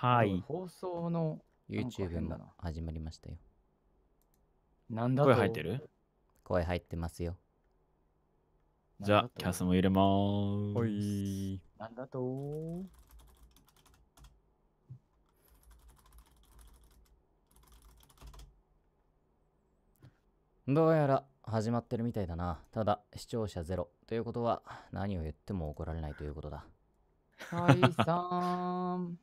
はい。放送の YouTube も始まりましたよ。なんだ声入ってる声入ってますよ。じゃあ、キャスも入れまーす。はい。なんだとどうやら始まってるみたいだな。ただ、視聴者ゼロ。ということは、何を言っても怒られないということだ。はい、さん。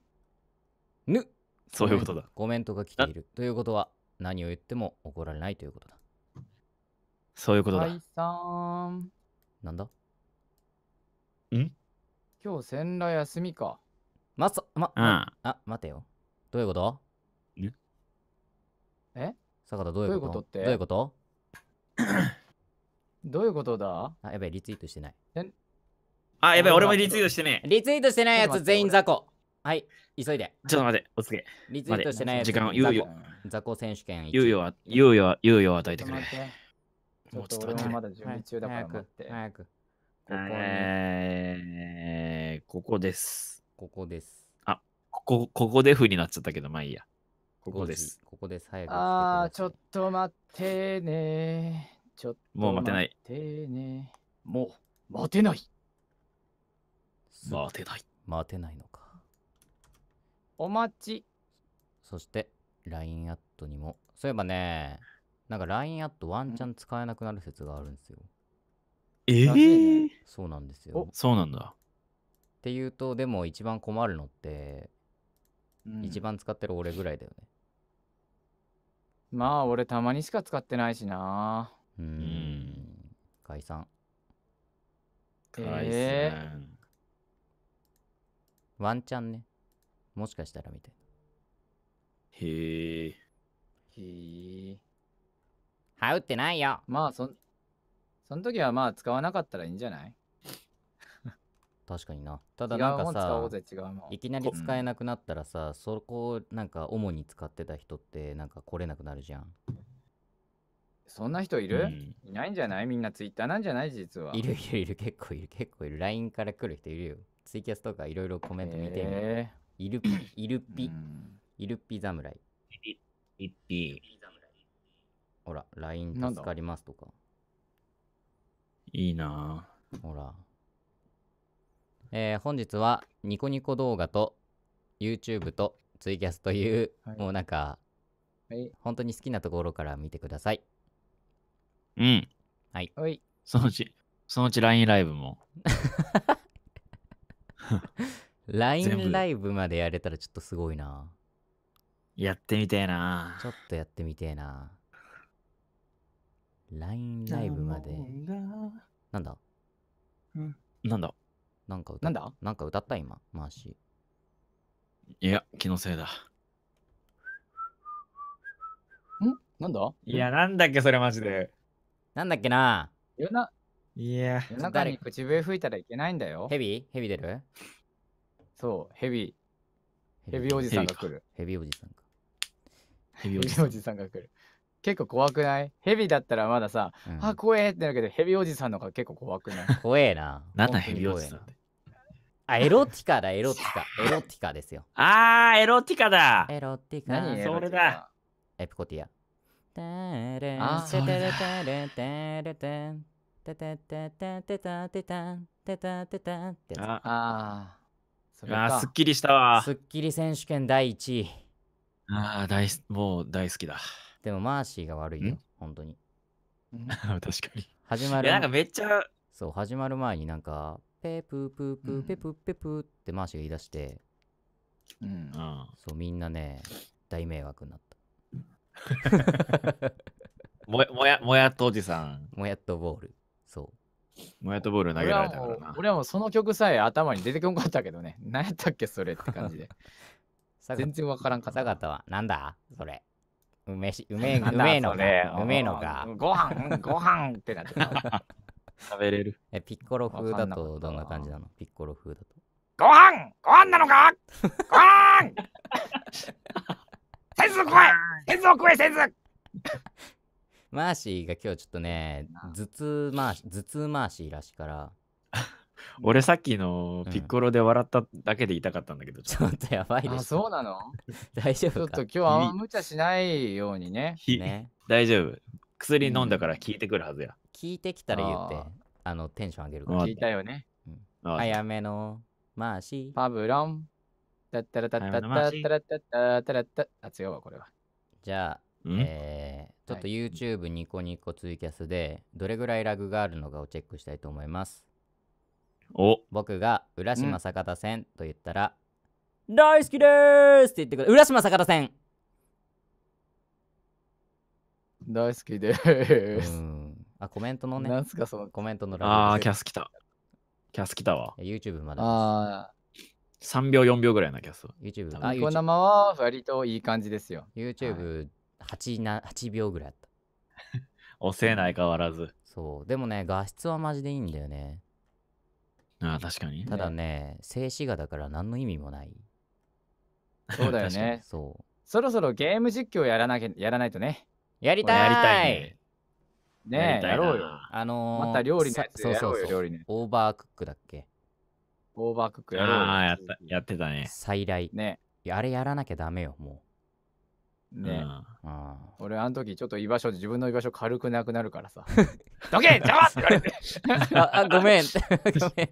ぬそういうことだコメントが来ているということは何を言っても怒られないということだそういうことだ解散なんだん今日千来休みかまそま、うん、あ待てよどういうことえ坂田どういうことどういうこと どういうことだあやべリツイートしてないあやべ俺もリツイートしてねリツイートしてないやつ全員雑魚はい、急いで。ちょっと待って、おつけ。リツイートしてないやつ。時間を、猶予。雑魚選手権。猶予は、猶予は、猶予を与えてくれ。もうちょっと待って。まだ準備中だから待って。早く。ここです。ここです。あ、ここ、ここでふになっちゃったけど、まあいいや。ここです。ここです。早く。あー、ちょっと待ってねちょっと。もう待てない。もう、待てない。待てない。待てないのか。お待ち。そして、LINE アットにも。そういえばね、なんか LINE アットワンチャン使えなくなる説があるんですよ。ええそうなんですよ。そうなんだ。っていうと、でも一番困るのって、一番使ってる俺ぐらいだよね。まあ、俺たまにしか使ってないしな。うん。解散。解散。えー、ワンチャンね。もしかしたらみたいな。へえ。へえ。はうってないよ。まあそ、その時はまあ使わなかったらいいんじゃない確かにな。ただなんかさ、いきなり使えなくなったらさ、そこをなんか主に使ってた人ってなんか来れなくなるじゃん。そんな人いる、うん、いないんじゃないみんなツイッターなんじゃない実は。いるいるいる、結構いる、結構いる。LINE から来る人いるよ。ツイキャスとかいろいろコメント見てみる。イルピ、イルピ、イルピ侍。イルピ。ほら、LINE 助かりますとか。いいなぁ。ほら。えー、本日はニコニコ動画と YouTube とツイキャスという、はい、もうなんか、はい、本当に好きなところから見てください。うん。はい。い、そのうち、そのうち LINE ライブも。LINE ライブまでやれたらちょっとすごいな。やってみてえな。ちょっとやってみてえな。LINE ライブまで。なんだなんだなんか歌なんだなんか歌った今、マーシー。いや、気のせいだ。んなんだいや、なんだっけ、それマジで。なんだっけな夜な、いや、夜中に口笛吹いたらいけないんだよ。ヘビヘビ出るそうヘビヘビおじさんが来るヘビおじさんかヘビおじさんが来る結構怖くないヘビだったらまださ、うん、あ怖えってなるけどヘビおじさんの方が結構怖くない 怖えななんだヘビおじさんあエロティカだエロティカエロティカですよあーエロティカだエロティカ何それだエプコティアああそれああ、すっきりしたわ。すっきり選手権第1位。ああ、大もう大好きだ。でもマーシーが悪いよ、本当に。確かに。始まる。なんかめっちゃ。そう、始まる前になんか、ペープープープーペプーペプーってマーシーが言い出して、うん、そう、みんなね、大迷惑になった。もやもやもやっとおじさん。もやっとボール。モヤトボール投げられたからな。俺はもうその曲さえ頭に出てこんかったけどね。何やったっけそれって感じで。全 然わからんかった。方は、なんだそれ。うめし、うめえ、うめえのか。うめえのか。ご飯、ご飯ってなって食べれる。え、ピッコロ風だとどんな感じなのピッコロ風だと。ご飯ご飯なのかご飯せず食えせず食えせずマーシーが今日ちょっとね、頭痛マーシー、頭痛マーシーらしいから。俺さっきのピッコロで笑っただけで痛かったんだけど、ちょっとやばいであ、そうなの 大丈夫ちょっと今日は無茶しないようにね。ね大丈夫。薬飲んだから効いてくるはずや。効、うん、いてきたら言って、あの、テンション上げるから。効いたよね。うん、めのマーシー。パブロン。たタたタたタたタたタたタたタたタたタたタあ、違うわ、これは。じゃタえー、ちょっと YouTube ニコニコツイキャスでどれぐらいラグがあるのかをチェックしたいと思いますお僕が浦島坂田線と言ったら大好きですって言ってくれ浦島坂田線大好きですあコメントのねなんすかそのコメントのラグああキャス来たキャス来たわ YouTube まだああ3秒4秒ぐらいなキャス YouTube あこの生は割といい感じですよ YouTube、はい8な8秒ぐらいあった押せ ない変わらずそうでもね画質はマジでいいんだよねああ確かにただね静止画だから何の意味もないそうだよねそうそろそろゲーム実況やらなきゃやらないとねやりたいやりたいねえやろうよあのー、また料理のやつやろうよ料理ねオーバークックだっけオーバークックやろうよああやったやってたね再来ねあれやらなきゃダメよもうね、あ俺あの時ちょっと居場所自分の居場所軽くなくなるからさ「どけ邪魔!」って言われて あごめん ごめん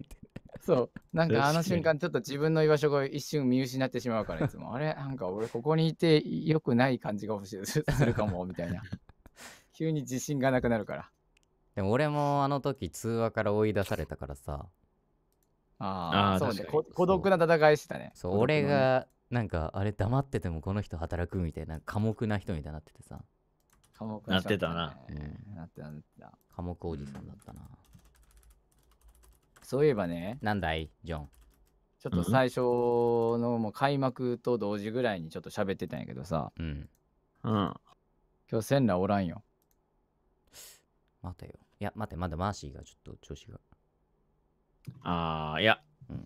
そうなんかあの瞬間ちょっと自分の居場所が一瞬見失ってしまうからいつもあれなんか俺ここにいて良くない感じが欲しいするかもみたいな急に自信がなくなるからでも俺もあの時通話から追い出されたからさああそうね孤独な戦いしたねそう俺がなんかあれ黙っててもこの人働くみたいな寡黙な人みたいになっててさ寡黙なってたな、うん、なってたなってた寡黙おじさんだったな、そういえばねなんだいジョンちょっと最初のもう開幕と同時ぐらいにちょっと喋ってたんやけどさ、うんうん今日センラおらんよ待てよいや待てまだマーシーがちょっと調子があーいやうん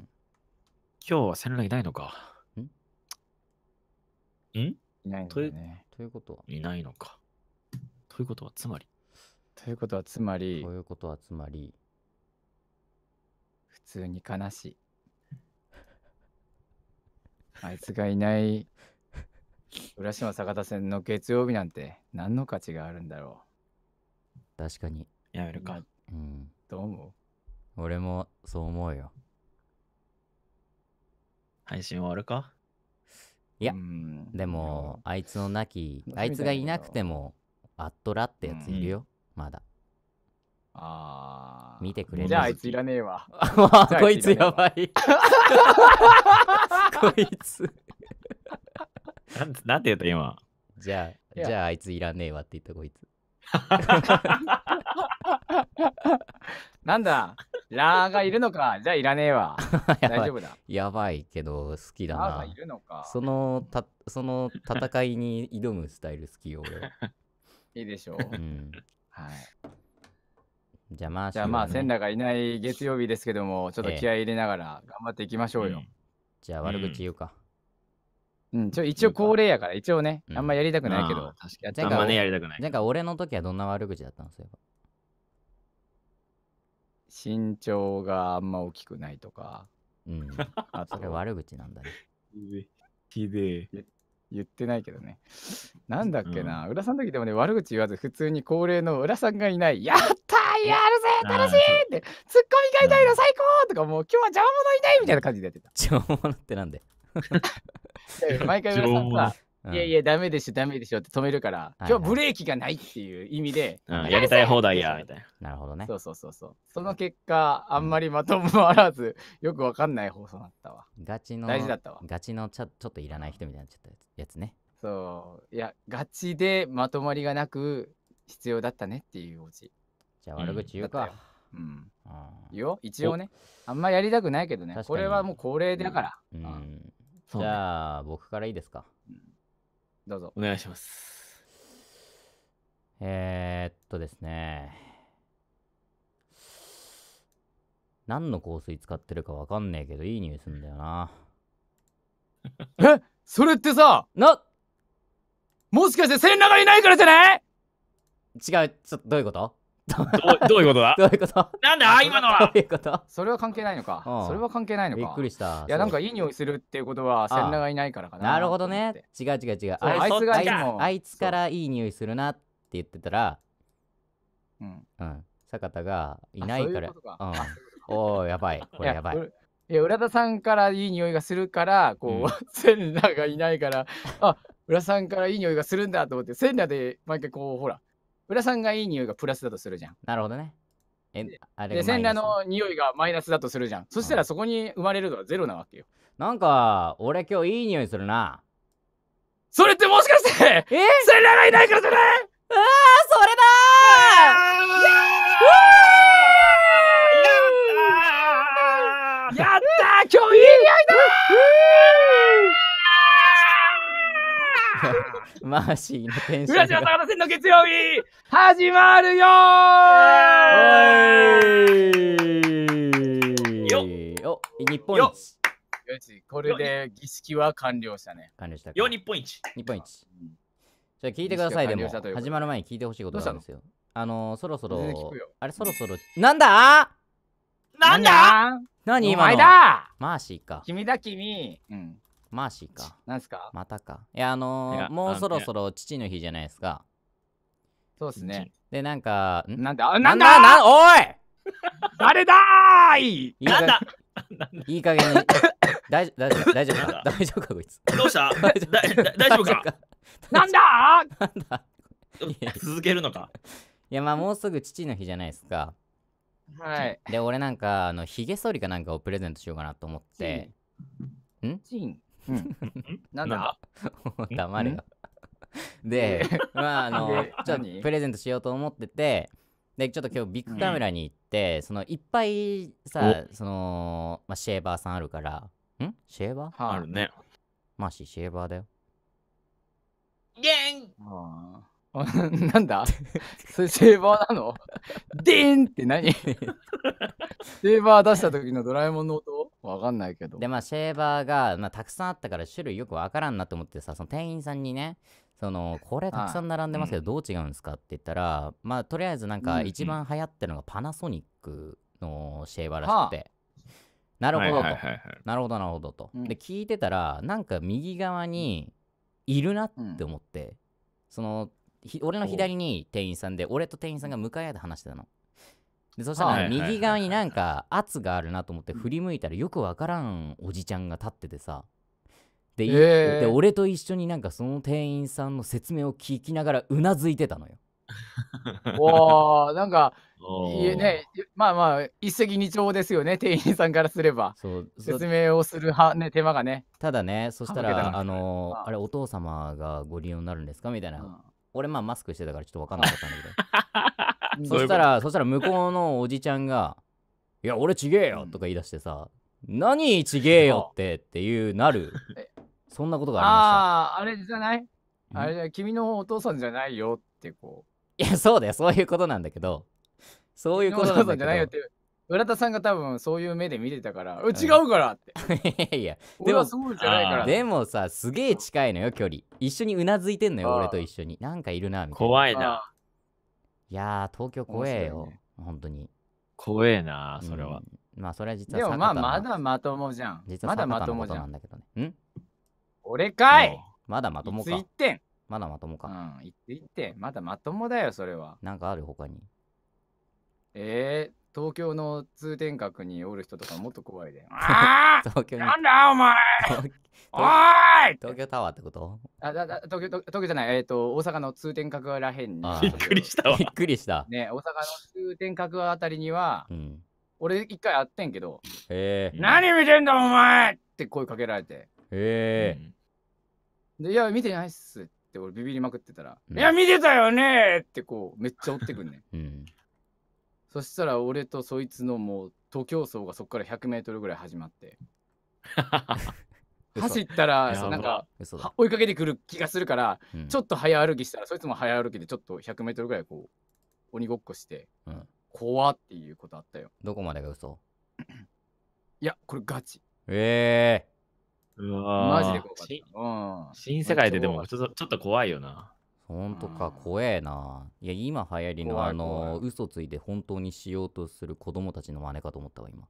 今日はセンラいないのかんいないのね。ということは。いないのか。ということはつまり。ということはつまり。ということはつまり。普通に悲しい。あいつがいない浦島坂田線の月曜日なんて何の価値があるんだろう。確かに。やめるか。うん。どう思う俺もそう思うよ。配信終わるかいや、でも、あいつの亡き、あいつがいなくても、アットラってやついるよ、まだ。ああ。見てくれるじゃああいついらねえわ。こいつやばい。こいつ。なんて言うと今。じゃあ、じゃああいついらねえわって言ったこいつ。なんだラーがいるのかじゃあいらねえわ。大丈夫だ。やばいけど好きだな。ラーがいるのか。そのたその戦いに挑むスタイル好きよ いいでしょう。うん、はい。じゃあまあ、じゃあまあ仙台がいない月曜日ですけどもちょっと気合い入れながら頑張っていきましょうよ。ええ、じゃあ悪口言うか。うんうん、ちょ一応恒例やから、一応ね、あんまやりたくないけど、確かに。あんまね、やりたくない。前か俺の時はどんな悪口だったんですか身長があんま大きくないとか。うん。あそれ悪口なんだね。ひで言ってないけどね。なんだっけな、浦さんの時でもね、悪口言わず、普通に恒例の浦さんがいない、やったーやるぜ楽しいって、ツッコミがいいの最高とか、もう今日は邪魔者いないみたいな感じでやってた。邪魔者ってなんで毎回さんさ、いやいや、ダメでしょ、ダメでしょって止めるから、今日ブレーキがないっていう意味で、やりたい放題や、みたいな。なるほどね。そうそうそうそう。その結果、あんまりまともあらず、よくわかんない放送だったわ。ガチの、大事だったわ。ガチのちょちょっといらない人みたいなちょっとやつね。そう。いや、ガチでまとまりがなく、必要だったねっていうオチ。じゃあ悪口言うか。うん。よ、一応ね。あんまやりたくないけどね。これはもう恒例だから。うんじゃあ、僕からいいですか。どうぞ。お願いします。えー、っとですね。何の香水使ってるかわかんねえけど、いい匂いすんだよな。えそれってさ、な、もしかして千長いないからじゃない違う、ちょっとどういうことどどういうことだどういうことなんだ今のはどういうことそれは関係ないのか、うん、それは関係ないのかびっくりしたいやなんかいい匂いするっていうことは千奈がいないからかななるほどね違う違う違うあいつがいもあいつからいい匂いするなって言ってたらうん、うん、坂田がいないからうん、おおやばいこれやばいいや浦田さんからいい匂いがするからこう、千、う、ん、がいないからあ浦田さんからいい匂いがするんだと思って千奈で毎回こうほら浦さんがいい匂いがプラスだとするじゃん。なるほどね。えあれで、全裸の匂いがマイナスだとするじゃん。そしたらそこに生まれるのはゼロなわけよ。なんか、俺今日いい匂いするな。それってもしかしてえ全裸がいないからじゃないああ、それだやった今日いい匂いだ マーシーのテンション。浦島高田線の月曜日、始まるよーよお日本一。よし、これで儀式は完了したね。完了した。よ、日本一。日本一。じゃあ聞いてください、でも。始まる前に聞いてほしいことなんですよ。あのそろそろ、あれ、そろそろ、なんだなんだ何今のマーシーか。君だ君。うん。マーシーか。なんすかまたか。いや、あのー、もうそろそろ父の日じゃないですか。そうですね。で、なんか、んなんだなんだなおい誰だーいなんだいい加減に。大丈夫、大丈夫、大丈夫か大丈夫かこいつ。どうした大丈夫かなんだなんだ続けるのか。いや、まあ、もうすぐ父の日じゃないですか。はい。で、俺なんか、あの、髭剃りかなんかをプレゼントしようかなと思って。んうん、なんだ 黙れよ。で、まああの、ちょっとプレゼントしようと思ってて、で、ちょっと今日ビッグカメラに行って、そのいっぱいさ、その、まあ、シェーバーさんあるから、んシェーバー、あ、るね。マシシェーバーだよ。ゲン なんだそれシェーバーなのデー ンって何シェーバー出した時のドラえもんの音わかんないけど。でまあシェーバーが、まあ、たくさんあったから種類よくわからんなと思ってさその店員さんにねそのこれたくさん並んでますけどどう違うんですかって言ったら、まあとりあえずなんか一番流行ってるのがパナソニックのシェーバーらしくて、なるほどと、なるほどなるほどと、うんで聞いてたらなんか右側にいるなって思って、その俺の左に店員さんで俺と店員さんが向かい合って話してたのでそしたら右側になんか圧があるなと思って振り向いたらよくわからんおじちゃんが立っててさでえー、で俺と一緒になんかその店員さんの説明を聞きながらうなずいてたのよ。おなんかいねまあまあ一石二鳥ですよね店員さんからすればそう説明をするは、ね、手間がねただねそしたらあのー、あれお父様がご利用になるんですかみたいな、うん、俺まあマスクしてたからちょっと分かんなかったんだけど そしたらそしたら向こうのおじちゃんが「いや俺ちげえよ」とか言い出してさ「何ちげえよって」っていうなるそんなことがありましたあああれじゃないあれじゃ君のお父さんじゃないよってこういやそうだよそういうことなんだけどそういうことなんだけどじゃないよって浦田さんが多分そういう目で見てたから「う違うから!」って いやでもそうじゃないからでもさすげえ近いのよ距離一緒にうなずいてんのよ俺と一緒になんかいるなみたいな怖いなやー、東京怖えよ、ね本当に。怖えな、それは。うんまあ、それは実はでもまあ、まだまともじゃん。実まだまともじゃんん。だん俺かいまだまともいつかっ。てんまだまともうか。ん、言って言って。まだまともだよ、それは。なんかある他に。えー、東京の通天閣におる人とかもっと怖いで。ああ東京なんだお前おい東京タワーってことあだだ東京東京じゃない、えっ、ー、と、大阪の通天閣らへんに。びっくりしたわ。びっくりした。ね、大阪の通天閣あたりには、うん、俺一回会ってんけど、へ何見てんだお前って声かけられて。へえ、で。いや、見てないっすって俺ビビりまくってたら、うん、いや、見てたよねってこう、めっちゃ追ってくんね。うんそしたら俺とそいつのもう徒競走がそこから1 0 0ルぐらい始まって走ったらなんか追いかけてくる気がするから、うん、ちょっと早歩きしたらそいつも早歩きでちょっと1 0 0ルぐらいこう鬼ごっこして、うん、怖っていうことあったよどこまでが嘘いやこれガチええー、うわマジで怖かった、うん、新世界ででもちょっと怖いよな本当か怖えないや今流行りのあの嘘ついて本当にしようとする子供たちの真似かと思ったわ今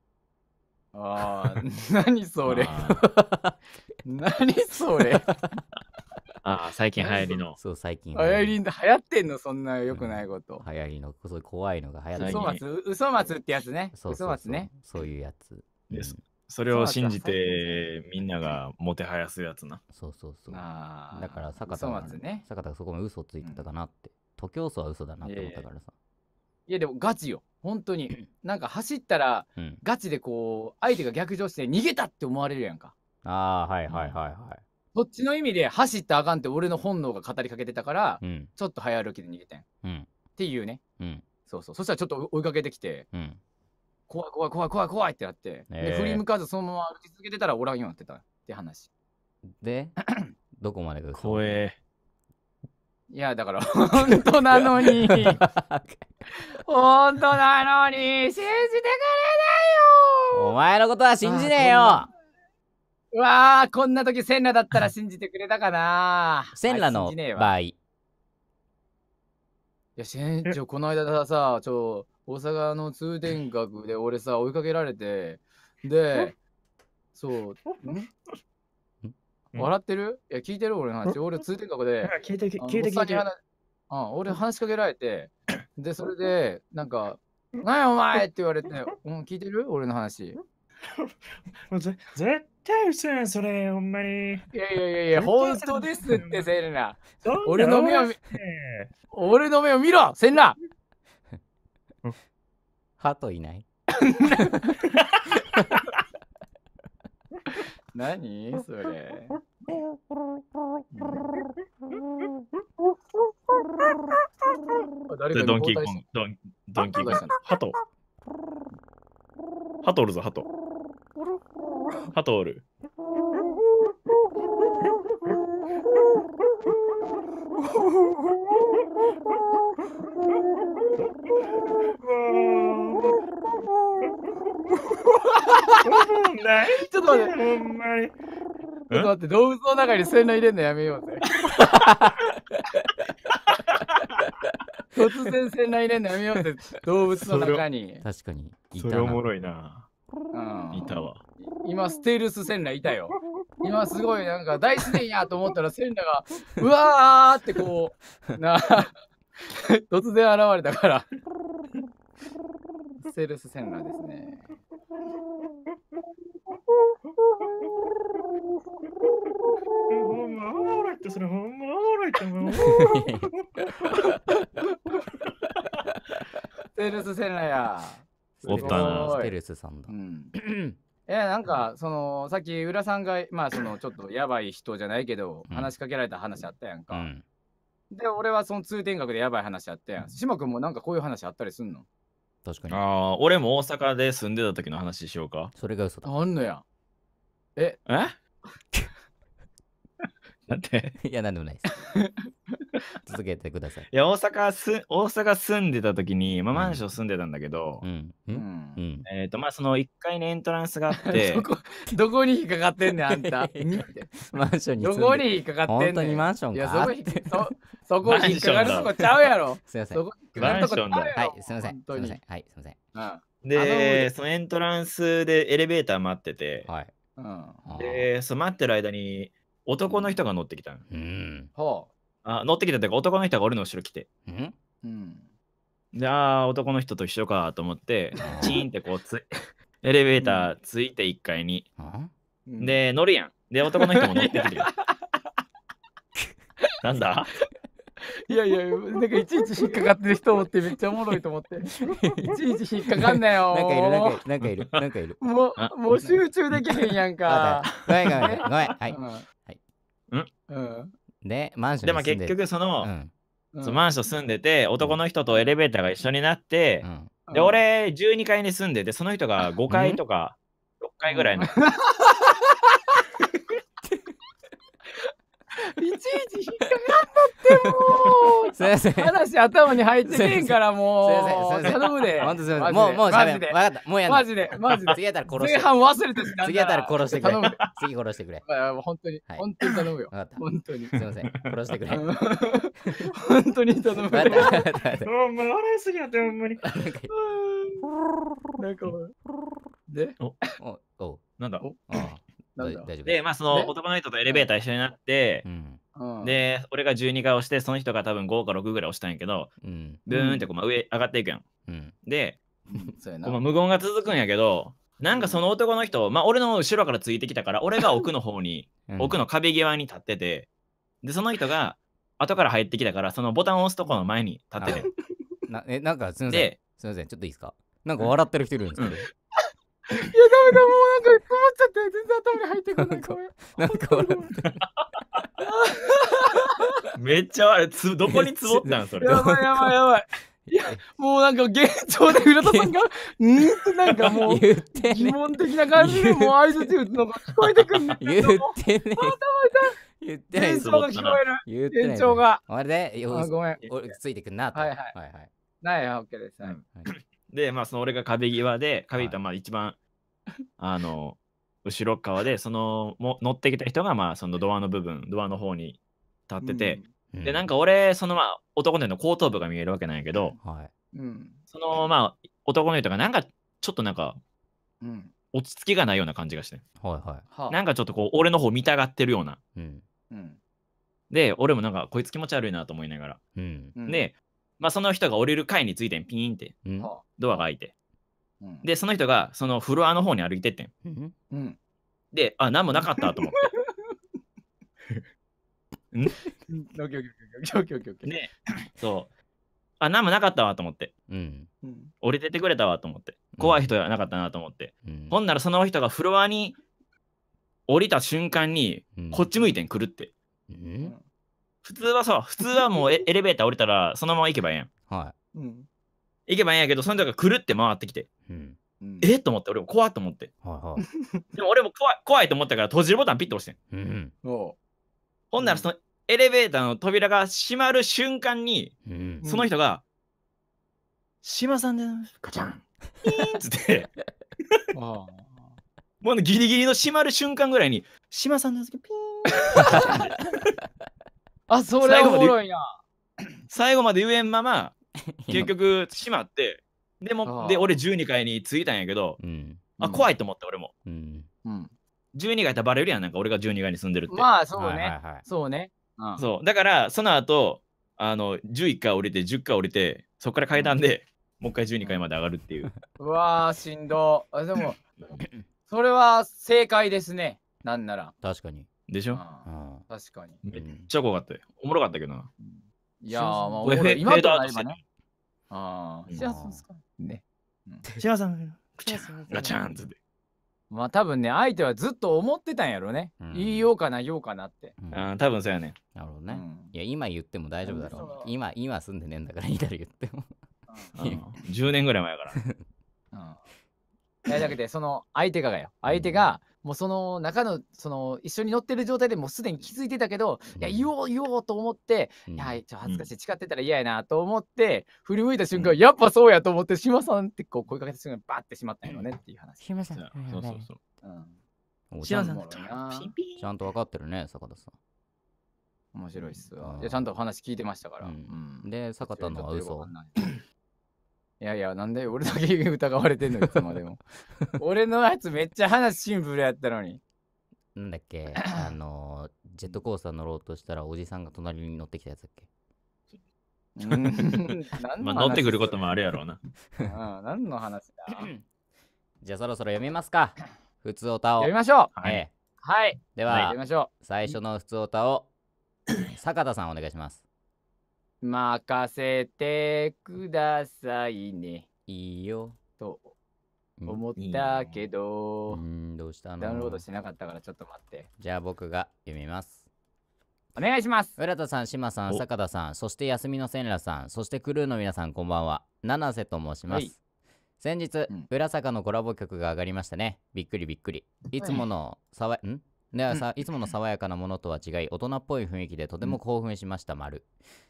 ああ 何それ 何それ ああ最近流行りのそう最近流行りの、流行ってんのそんなよくないこと、流行りのそういう怖いのが流行ってる嘘松嘘松ってやつねそう嘘松ねそういうやつです、それを信じてみんながもてはやすやつな。そうそうそう。だから坂田が、ね、坂田がそこも嘘ついてたかなって。徒競走は嘘だなって思ったからさ。いやでもガチよ。本当に。なんか走ったら、ガチでこう、相手が逆上して逃げたって思われるやんか。ああ、はいはいはいはい。そっちの意味で走ったあかんって俺の本能が語りかけてたから、ちょっと早歩きで逃げてん。っていうね。そうそう。そしたらちょっと追いかけてきて、うん怖い怖い怖い怖い怖いってなって、えー、で振り向かずそのまま歩き続けてたらおらんようになってたって話で どこまでが怖えいやだから本当なのに 本当なのに信じてくれないよお前のことは信じねえようわあこんな時センラだったら信じてくれたかなセンラの場合いや船長この間さちょ大阪の通天閣で俺さ、追いかけられて、で、そう、笑ってるいや、聞いてる俺の話。俺、通天閣で、聞いて、聞いて、聞いて。うん、俺、話しかけられて、で、それで、なんか、何やお前って言われて、うん、聞いてる俺の話。ぜ絶対うやえそれ、ほんまに。いやいやいやいや、本当ですって、セレナ。俺の目を、俺の目を見ろ、セレナハトいない何それ誰ドンキーコンドンドンキーコング。ハト。ハトおるぞ、ハト。ハトおる。ちょっと待って、ほんまに。ちょっと待って、動物の中に洗脳入れんのやめようぜ。突然洗脳入れんのやめようぜ、動物の中に。確かに。それおもろいな。うん、いたわ。今、ステルス洗脳いたよ。今すごいなんか大自然やと思ったらセンがうわーってこうな 突然現れたからセルスセンラーですね。それほんまおもろいう。セルスセンラーや。おったな、テルスさんだ。うんいやなんかそのさっき浦さんがまあそのちょっとやばい人じゃないけど、話しかけられた話あったやんか、うんで、俺はその通天閣でやばい話あって、島麻君もなんかこういう話あったりすんの確かに。ああ、俺も大阪で住んでた時の話しようか。それが嘘だ。あんのや。ええなん ていや、なんでもないです。続けてください。いや、大阪す、大阪住んでた時に、まあ、マンション住んでたんだけど、うんうんうん、えっ、ー、と、まあ、その1階にエントランスがあって、どこ、どこに引っかかってんねん、あんた。マンションにどこに引っかかってんねん。マンションいや、そこ引そ、そこ引っかかるとこちゃうやろ。すいません。マンションだ。はい、すいません。すいません。はい、すいません。ああで、そのエントランスでエレベーター待ってて、はい。うん、で、そう待ってる間に、男の人が乗ってきたの。うん。はあ。あ乗ってきたというか男の人が俺の後ろ来て。んうんで、ああ、男の人と一緒かと思って、チーンってこうつ、エレベーターついて1階に。うん、で、乗るやん。で、男の人も乗ってくる なんだいやいや、なんかいちいち引っかかってる人ってめっちゃおもろいと思って。いちいち引っかかんなよ。なんかいる、なんかいる、なんかいる。もう、もう集中できへんやんか。ごめんごめんごめん。はい。はい。うん。うんで、マンションでも結局その、うんそのマンション住んでて、男の人とエレベーターが一緒になって、うん、で、俺、12階に住んでて、その人が5階とか6階ぐらいの。いちいち引っかかんだってもう。すいません。話頭に入ってねえからもう。すいません。頼むで。本当すいません。もうもう喋る。わかった。もうやん。マジでマジで。次やったら殺して。前半忘れてた。次やったら殺してくれ。次殺してくれ。本当に本当に頼むよ。わかった。本当に。すいません。殺してくれ。本当に頼む。わか もう笑いすぎやってほんまに。なんか。で。おおなんだ。ああ。大丈夫で、まあ、その男の人とエレベーター一緒になって、で、俺が12回押して、その人が多分5か6ぐらい押したんやけど、うん、ブーンってこう上上がっていくやん。うん、で、こ無言が続くんやけど、なんかその男の人、まあ、俺の後ろからついてきたから、俺が奥の方に、うん、奥の壁際に立ってて、で、その人が後から入ってきたから、そのボタンを押すとこの前に立ってて。なえなんかすみません。すみません、ちょっといいですかなんか笑ってる人いるんですけど。いや、ダメだ、もうなんか、困っちゃって、全然頭に入ってこない。なんか、なめっちゃ悪い。つどこに積もったんそれ。やばいやばいやばい。いや、もうなんか幻聴で浦田さんが、うんなんかもう、疑問的な感じで、もう合図打つのが聞こえてくるんだけど。言ってね。言ってない。現状が聞こえる。言現状が。あれで、よごめん。俺、ついてくんな。はいはい。はいはい。ないよ、OK です。はいで、まあ、その俺が壁際で、壁際まあ一番、あの、後ろ側で、そのも乗ってきた人が、まあ、そのドアの部分、ドアの方に立ってて、うん、で、なんか俺、そのまあ、男の人の後頭部が見えるわけなんやけど、はい、そのまあ、男の人が、なんか、ちょっとなんか、うん、落ち着きがないような感じがして、はいはい、なんかちょっとこう、俺の方見たがってるような。うん、で、俺もなんか、こいつ気持ち悪いなと思いながら。うん、で、まあ、その人が降りる階についてピーンって、ドアが開いて、うん、で、その人がそのフロアの方に歩いてってん。うん、で、あ、何もなかったと思って。ねそう。あ、何もなかったわと思って。うん、降りててくれたわと思って。怖い人ではなかったなと思って。うん、ほんならその人がフロアに降りた瞬間に、こっち向いてん、くるって。うん、普通はさ、普通はもう エレベーター降りたら、そのまま行けばええやん。はい。うん、行けばええんやけど、その人がくるって回ってきて。うんえっと思って、俺も怖っと思って。はいはい、でも俺も怖い怖いと思ったから閉じるボタンピッと押してん。うんうん、ほんならそのエレベーターの扉が閉まる瞬間に、うん、その人が、島さんでガチャンピンつって もうギリギリの閉まる瞬間ぐらいに、島さんで時ピーンあ、それはおもろいな。最後まで言 えんまま、結局、閉まって、でも、で、俺12階に着いたんやけど、うん、あ、怖いと思った、俺も。うん。12階ってバレるやん、なんか俺が12階に住んでるって。まあ、そうね。はいはいはい、そうね。うん、そう。だから、その後、あの、11階降りて、10階降りて、そこから階段で、もう一回12階まで上がるっていう。うわしんど。あでも、それは正解ですね。なんなら。確かに。でしょああ確かに。めっちゃ怖かったよ。おもろかったけどな。いやー、まあ、俺今とればね。ああ、シェアさんすかね。シェアさん、ガチャンって。まあ多分ね、相手はずっと思ってたんやろね。う言いようかな、言おうかなって。うん、ああ、多分そうやね。なるほどね。いや、今言っても大丈夫だろう。今、今住んでねえんだから、いいだろ言っても。10年ぐらい前やから。うん。いだけど、その相手がよ。相手が、もうその中のその一緒に乗ってる状態でもうすでに気づいてたけど、いや言おう言おうと思って、いやちょ恥ずかしい誓ってたら嫌やなと思って振り向いた瞬間、やっぱそうやと思って島さんってこう声かけた瞬間バッてしまったよねっていう話。島さん。そうそうそう。うん、島さんちゃんと分かってるね坂田さん。面白いっすわ。ちゃんと話聞いてましたから。で、坂田のは嘘。いやいや、なんで俺だけ 疑われてんのいつまでも。俺のやつめっちゃ話シンプルやったのに。なんだっけ、あのー、ジェットコースター乗ろうとしたらおじさんが隣に乗ってきたやつだっけ。まあ乗ってくることもあるやろうな。うん、何の話だじゃあそろそろ読みますか。普通おたを。読みましょう、はい、はい。では、はい、最初の普通おたを、坂田さんお願いします。任せてくださいね。いいよ。と思ったけど、うんどうしたのダウンロードしなかったからちょっと待って。じゃあ僕が読みます。お願いします浦田さん、志麻さん、坂田さん、そして休みのセンラさん、そしてクルーの皆さん、こんばんは。七瀬と申します。はい、先日、うん、浦坂のコラボ曲が上がりましたね。びっくりびっくり。いつもの、さわ、んではさ、いつもの爽やかなものとは違い、大人っぽい雰囲気でとても興奮しました、丸。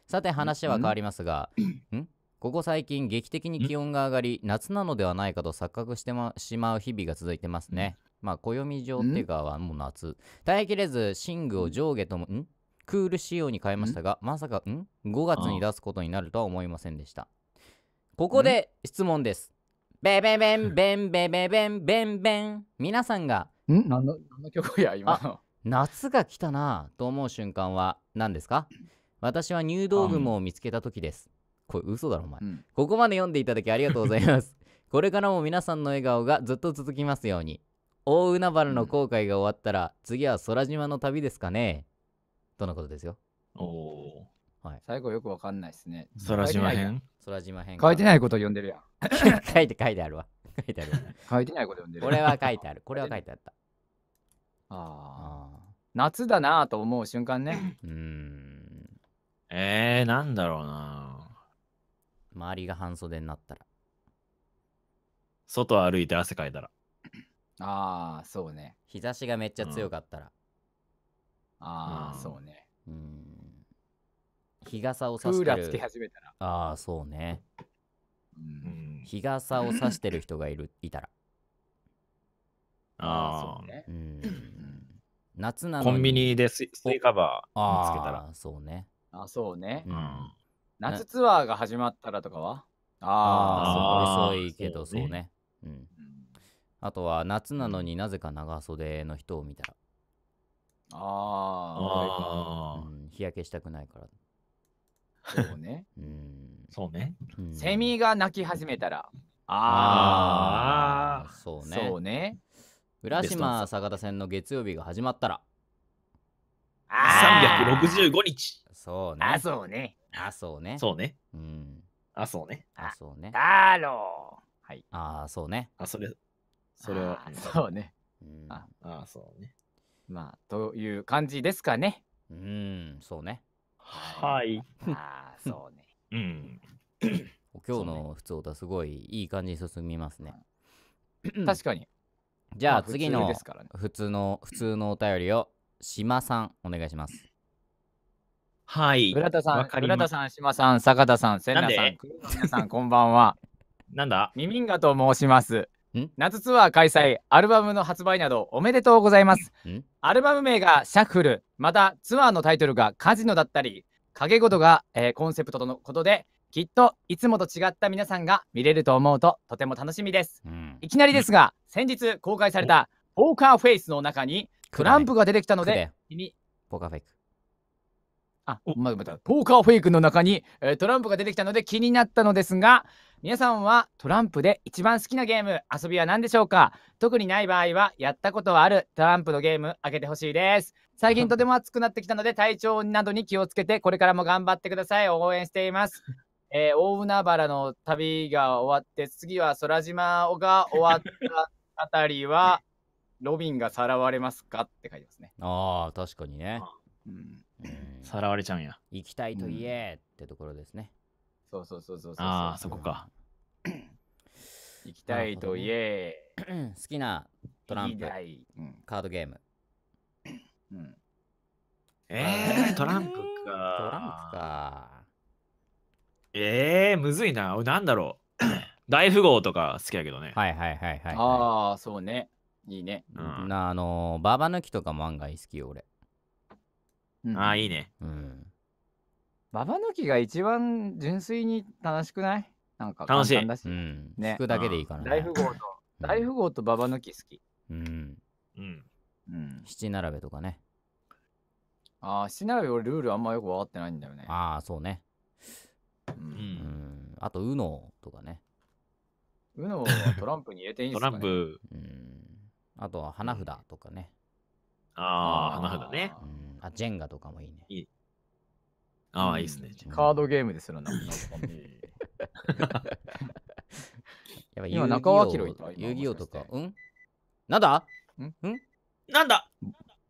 さて話は変わりますが、んここ最近劇的に気温が上がり、夏なのではないかと錯覚して、ま、しまう日々が続いてますね。まあ、暦上っていうかはもう夏。耐えきれず、寝具を上下とも、んクール仕様に変えましたが、まさか、ん ?5 月に出すことになるとは思いませんでした。ここで質問です。べべべんべんべベべんべんべん。皆さんがん何の何の曲や今の夏が来たなぁと思う瞬間は何ですか私は入道雲を見つけた時です。これ嘘だろお前、うん、ここまで読んでいただきありがとうございます。これからも皆さんの笑顔がずっと続きますように。大海原の航海が終わったら、次は空島の旅ですかねとのことですよ。おお、はい。最後よくわかんないですね。空島編空島編。書いてないこと読んでるやん。書いて書いてあるわ。書いてある。書いてないこと読んでる。れは書いてある。これは書いてあった。ああ。夏だなと思う瞬間ね。うん。えー、なんだろうな周りが半袖になったら。外歩いて汗かいたら。ああ、そうね。日差しがめっちゃ強かったら。うん、ああ、そうね。うん。日傘を差してる。クーラーつけ始めたら。ああ、そうね。日傘を差してる人がいるいたら、ああそうね。うん、夏なのコンビニでスイスイカバー見つけたらあ。そうね、あ、そうねう。ん夏ツアーが始まったらとかはああ遅いけどそうねうん、あとは夏なのになぜか長袖の人を見たら、ああうん、日焼けしたくないからそうね。そうね。セミが鳴き始めたら。ああ、そうね。そうね。浦島坂田線の月曜日が始まったら。365日。そうね。あ、そうね。あ、そうね。そうね。うん。あ、そうね。あ、そうね。うねはい。あ、そうね。あ、それ。それは。そうね。あ、そうね。まあ、という感じですかね。うん、そうね。はい。ああ、そうね。うん。今日の普通歌すごいいい感じに進みますね。確かに。じゃあ次の普通の普通のお便りを島さんお願いします。はい。村田さん、村田さん、島さん、坂田さん、千奈さん、皆さん、こんばんは。なんだミミンガと申します。夏ツアー開催、アルバムの発売などおめでとうございます。アルバム名がシャッフル、またツアーのタイトルがカジノだったり、影ごとが、えー、コンセプトとのことで、きっといつもと違った皆さんが見れると思うととても楽しみです。うん、いきなりですが、うん、先日公開されたポーカーフェイスの中にクランプが出てきたので、君、ポーカーフェイク。あ、まだまだ、ポーカーフェイクの中に、えー、トランプが出てきたので気になったのですが、皆さんはトランプで一番好きなゲーム、遊びは何でしょうか特にない場合は、やったことはあるトランプのゲーム、開けてほしいです。最近とても暑くなってきたので、体調などに気をつけて、これからも頑張ってください。応援しています。えー、大海原の旅が終わって、次は空島が終わったあたりは、ロビンがさらわれますかって書いてますね。ああ、確かにね。うんさらわれちゃうんや。行きたいと言えってところですね。そうそうそうそうそう。ああ、そこか。行きたいと言え。好きなトランプ、カードゲーム。えー、トランプか。トランプか。えー、むずいな。なんだろう。大富豪とか好きやけどね。はいはいはいはい。ああ、そうね。いいね。なあの、ババ抜きとかも案外好きよ、俺。うん、ああ、いいね。うん。ババ抜きが一番純粋に楽しくないなんか楽しい。うん、ね。聞くだけでいいから、ね。大富豪と、大富豪とババ抜き好き。うん。うん。七並べとかね。ああ、七並べ俺ルールあんまよく分かってないんだよね。ああ、そうね。うん。うん、あと、ウノとかね。ウノはトランプに入れていいんすか、ね、トランプ。うん。あとは花札とかね。ああ、花札ね。うんあ、ジェンガとかもいいね。いいああ、いいですね。カードゲームですらな。やばい、今、中尾明いた。遊戯王とか。うんなんだんんなんだ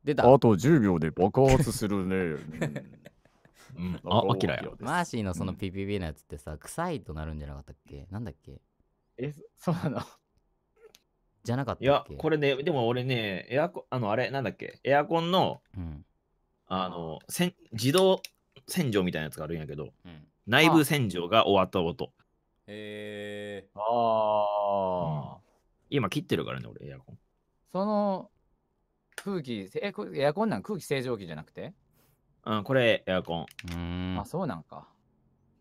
出た。あと10秒で爆発するね。うん、あ、アキラや。マーシーのその PPB のやつってさ、臭いとなるんじゃなかったっけなんだっけえ、そうなのじゃなかったっけいや、これね、でも俺ね、エアコン、あの、あれ、なんだっけエアコンの、うんあのせん自動洗浄みたいなやつがあるんやけど、うん、内部洗浄が終わった音。へえー。ああ、うん、今切ってるからね、俺、エアコン。その空気、え、エアコンなん空気清浄機じゃなくてうん、これエアコン。うん。あ、そうなんか。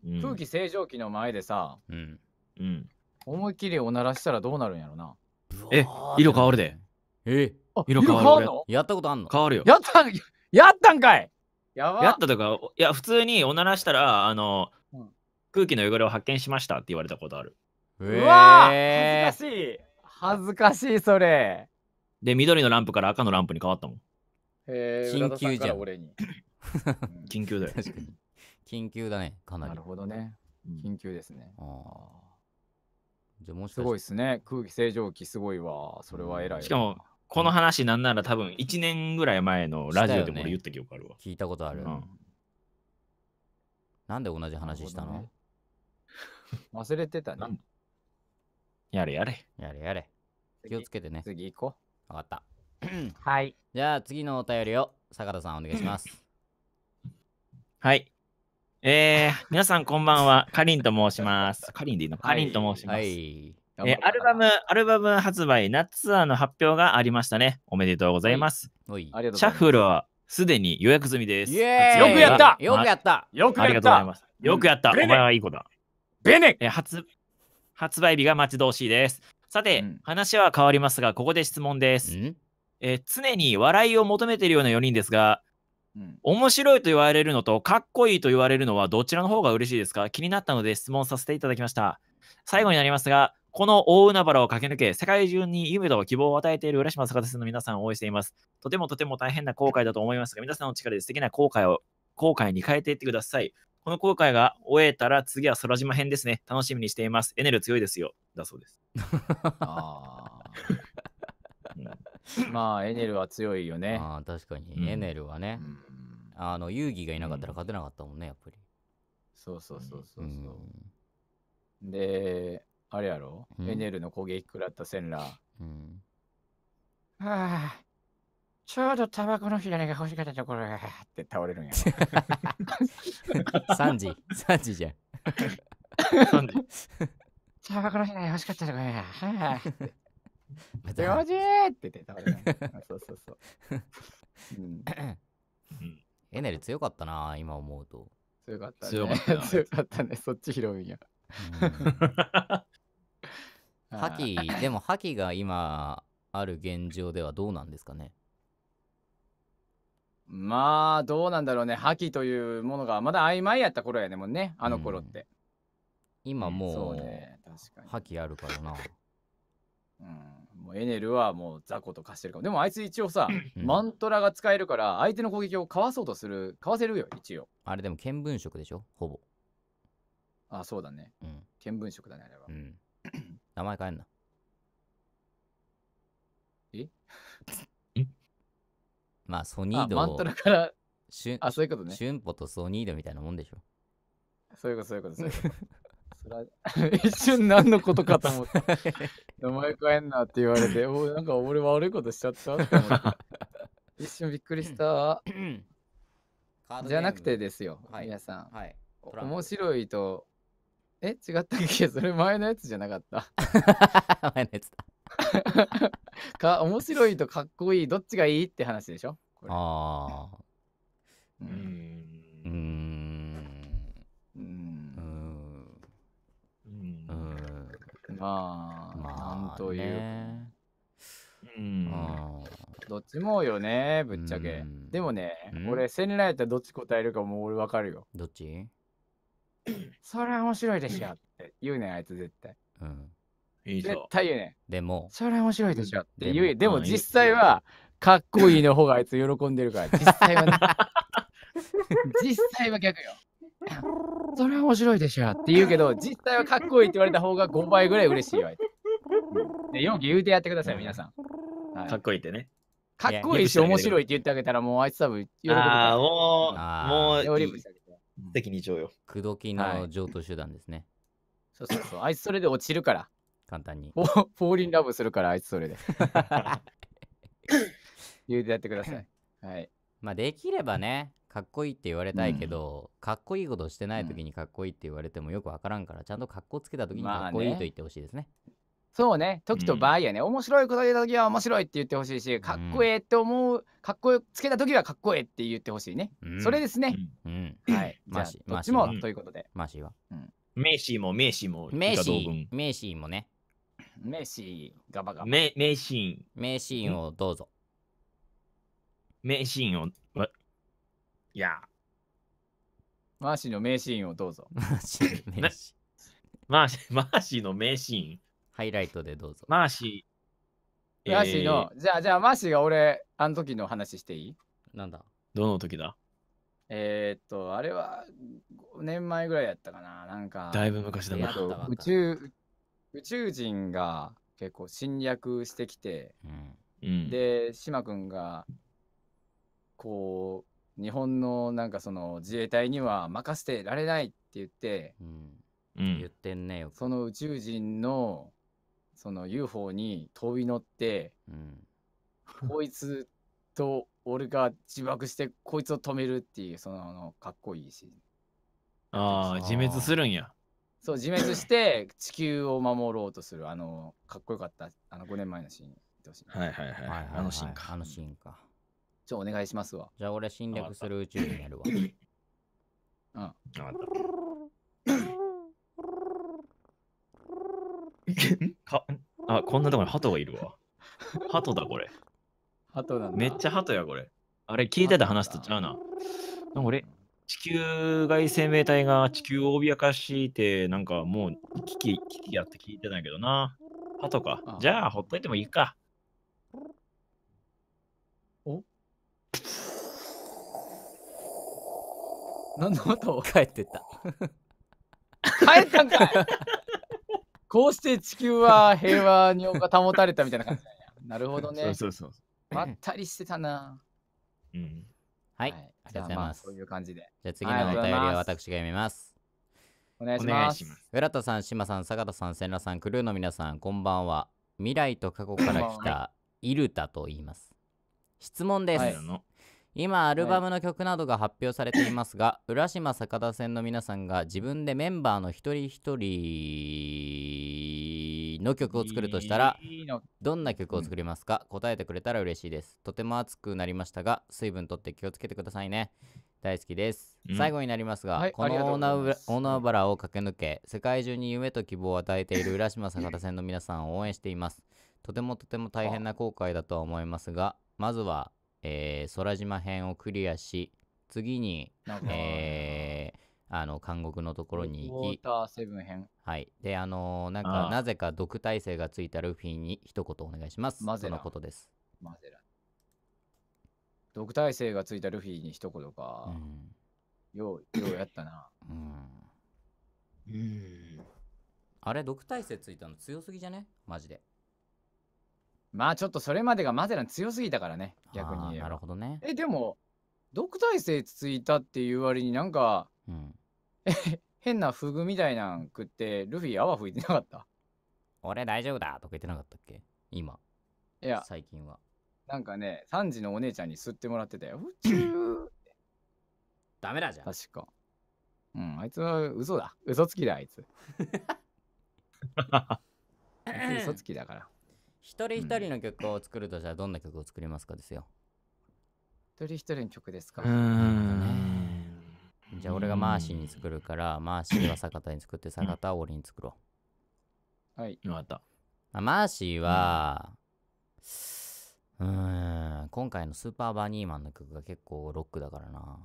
うん、空気清浄機の前でさ、うん。うん。思いっきりおならしたらどうなるんやろな。え、色変わるで。え色変わるやったことあんの変わるよ。やったやったんかいやばやったとか、いや、普通におならしたら、あの、うん、空気の汚れを発見しましたって言われたことある。うわぁ恥ずかしい恥ずかしい、それ。で、緑のランプから赤のランプに変わったもん。へえ、緊急じゃん。緊急だよ。確かに。緊急だね、かなり。なるほどね。緊急ですね。うん、ああ。じゃもしすごいですね。空気清浄機すごいわ。それは偉い。しかも、この話なんなら多分1年ぐらい前のラジオでも俺言った記憶あるわ。聞いたことある。うんなんで同じ話したの、忘れてたね。やれやれ。やれやれ。気をつけてね。次行こう。わかった。はい。じゃあ次のお便りを坂田さんお願いします。はい。えー、皆さんこんばんは。かりんと申します。かりんでいいのかかりんと申します。はい。えアルバム、アルバム発売、夏ツアーの発表がありましたね。おめでとうございます。はい、ますシャッフルはすでに予約済みです。よくやったよくやったよくやったありがとうございます。よくやった、うん、お前はいい子だ。ベネえ発発売日が待ち遠しいです。さて、うん、話は変わりますが、ここで質問です。うんえー、常に笑いを求めているような4人ですが、うん、面白いと言われるのとかっこいいと言われるのはどちらの方が嬉しいですか気になったので質問させていただきました。最後になりますが、この大海原を駆け抜け、世界中に夢と希望を与えている浦島坂田さんの皆さんを応援しています。とてもとても大変な後悔だと思いますが、皆さんの力で素敵な後悔を、後悔に変えていってください。この後悔が終えたら次は空島編ですね。楽しみにしています。エネル強いですよ。だそうです。あまあ、エネルは強いよね。あ確かに、エネルはね。うん、あの、遊戯がいなかったら勝てなかったもんね、やっぱり。そうそうそうそうそう。うん、で、あれやろ、うん、エネルの攻撃食らったセンラ。うん。はあ、ちょうどタバコの火種が欲しかったところがって倒れるんやろ。3 時、3時じゃん。タバコの火種欲しかったところや。はあ。4時って言って倒れる そうそうそう。うん、エネル強かったな、今思うと。強かったね。強かった ね、そっち広いんや。覇気、でも覇気が今ある現状ではどうなんですかねまあどうなんだろうね覇気というものがまだ曖昧やった頃やねもんねあの頃って、うん、今もう、覇気あるからなうんもうエネルはもう雑魚と化してるかもでもあいつ一応さ、うん、マントラが使えるから相手の攻撃をかわそうとするかわせるよ一応あれでも見聞色でしょほぼあ、そうだね。うん。見聞色だね、あれは。うん。名前変えんな。え まあ、ソニード。マントラから。あ、そういうことね。ンポとソニードみたいなもんでしょ。そういうこと、そういうこと、そういうこと。一瞬何のことかと思って名前変えんなって言われて、おなんか俺悪いことしちゃったって思って。一瞬びっくりした。じゃなくてですよ、はい、皆さん、はい。面白いとえ違ったっけ それ前のやつじゃなかった 前のやつだ か面白いとかっこいいどっちがいいって話でしょああうんうんうんまあ、まあ、という、かうんどっちもよねぶっちゃけでもね俺ん来やったらどっち答えるかもう俺わかるよどっちそれは面白いでしょって言うねん、あいつ絶対。うん。絶対言うねん。でも、それは面白いでしょって言う。でも実際は、かっこいいの方があいつ喜んでるから、実際はね。実際は逆よ。それは面白いでしょって言うけど、実際はかっこいいって言われた方が5倍ぐらい嬉しいよで、よく言うてやってください、皆さん。はい、かっこいいってね。かっこいいし面白いって言ってあげたらもうあいつ多分喜ぶああもうもう責任上よ。口説きの譲渡手段ですね。そうそうそう。あいつそれで落ちるから。簡単に。フォーリンラブするから、あいつそれで。言うてやってください。はい。まあできればね、かっこいいって言われたいけど、かっこいいことしてない時にかっこいいって言われてもよくわからんから、ちゃんとかっこつけた時にかっこいいと言ってほしいですね。そうね時と場合やね、うん、面白いこと言った時は面白いって言ってほしいしかっこええって思う、かっこよつけた時はかっこええって言ってほしいね、うん、それですね、うんはいじゃあどもということでマシは、メーシーもメーシーもメーシーメーシーもねメーシーガバガバメーシーンメーシーンをどうぞメーシーンをいやマーシーの名シーンをどうぞマーシーの名シーン ハイライトでどうぞ。マーシー。マーシーの、えー、じゃあ、じゃあ、マーシーが俺、あの時の話していいなんだどの時だえー、っと、あれは5年前ぐらいやったかな。なんか、だいぶ昔だな。宇宙、宇宙人が結構侵略してきて、うん、で、島君が、こう、日本のなんかその自衛隊には任せてられないって言って、うん、言ってんねよ。その宇宙人のその UFO に飛び乗って、うん、こいつと俺が自爆してこいつを止めるっていうそののかっこいいシーンああ自滅するんやそう自滅して地球を守ろうとするあのかっこよかったあの5年前のシーンはいはいはい、あのシーンかあのシーンかちょお願いしますわじゃあ俺侵略する宇宙人やるわうんかあ、こんなところに鳩がいるわ。鳩だ、これ。鳩なだ。めっちゃ鳩や、これ。あれ、聞いてた話とちゃうな。なんか俺、地球外生命体が地球を脅かして、なんかもう危機、危機やって聞いてないけどな。鳩か。ああじゃあ、ほっといてもいいか。おんの音帰ってった。帰 ったんかいこうして地球は平和に保たれたみたいな感じなんや。なるほどね。そうそうそうまったりしてたな。うん。はい。ありがとうございます。そういう感じで。じゃあ次のお便りは私が読みます。お願いします。浦田さん、島さん、坂田さん、千田さん、クルーの皆さん、こんばんは。未来と過去から来たイルタと言います。質問です。はい今アルバムの曲などが発表されていますが、はい、浦島坂田線の皆さんが自分でメンバーの一人一人の曲を作るとしたらどんな曲を作りますか、答えてくれたら嬉しいですとても暑くなりましたが水分とって気をつけてくださいね大好きです、うん、最後になりますが、はい、このオー海原を駆け抜け世界中に夢と希望を与えている浦島坂田線の皆さんを応援していますとてもとても大変な後悔だとは思いますがまずは、えー、空島編をクリアし次に、えーあの、監獄のところに行き、ウォーターセブン編。はい。で、あのー、なんか、なぜか毒耐性がついたルフィに一言お願いします。マゼラ。のことです。マゼラ。毒耐性がついたルフィに一言か。うん、よう、ようやったな。うん。うん。あれ、毒耐性ついたの強すぎじゃねマジで。まあちょっとそれまでがマゼラン強すぎたからね逆になるほどねえでも毒耐性ついたっていう割になんか、うん、変なフグみたいなん食ってルフィ泡吹いてなかった俺大丈夫だとか言ってなかったっけ今いや最近はなんかね3時のお姉ちゃんに吸ってもらってたよ宇宙 ダメだじゃん確かうんあいつは嘘だ嘘つきだあいつ嘘つきだから一人一人の曲を作るとじゃあどんな曲を作りますかですよ、一人一人の曲ですかうんじゃあ俺がマーシーに作るから、マーシーは坂田に作って、坂田は俺に作ろう。はい。よかった。あマーシーは、うん、ん、今回のスーパーバニーマンの曲が結構ロックだからな。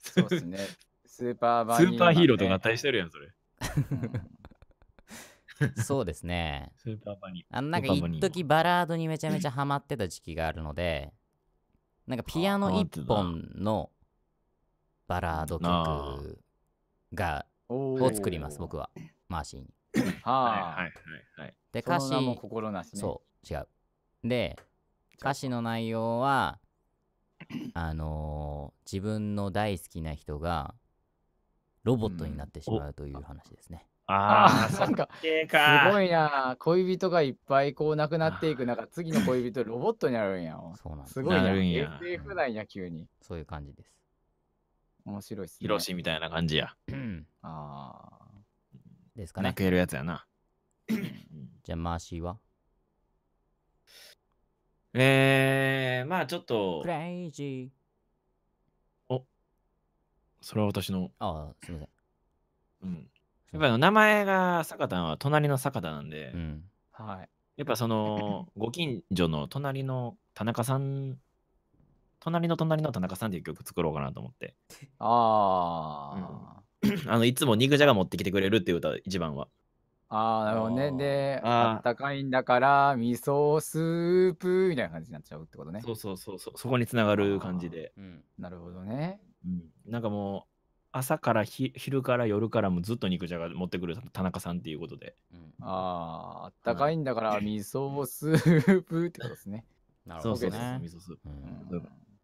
そうですね。スーパーバニーマン、ね、スーパーヒーローと合体してるやん、それ。そうですね。スーパーバニーあなんか一時バラードにめちゃめちゃハマってた時期があるので、なんかピアノ一本のバラード曲がを作ります僕はマーシーに。はいはいはいはい。で歌詞も心なし、ね、そう違う。で歌詞の内容はあのー、自分の大好きな人がロボットになってしまうという話ですね。うん、ああ、なんか、すごいな。恋人がいっぱいこうなくなっていく中、次の恋人ロボットになるんやん。そうなんすごいな。SF なんや、急に、そういう感じです。面白いっすね。ヒロシみたいな感じや。ああ。ですかね。泣けるやつやな。じゃあ、マーシーはえー、まあちょっと。クレイジー。おそれは私の。ああ、すみません。うん。やっぱり名前が坂田は隣の坂田なんで、うん、はい。やっぱその、ご近所の隣の田中さん隣の隣の田中さんっていう曲作ろうかなと思って。ああ、うん、あの、いつも肉じゃが持ってきてくれるっていう歌、一番は。ああ、なるほどね。で、あったかいんだから、味噌スープみたいな感じになっちゃうってことね。そうそうそうそう、そこにつながる感じで。うん、なるほどね。うん、なんかもう、朝から昼から夜からもずっと肉じゃが持ってくる田中さんっていうことで、うん、あああったかいんだから味噌スープってことですね なるほどねそうそうそう味噌スープ、うん、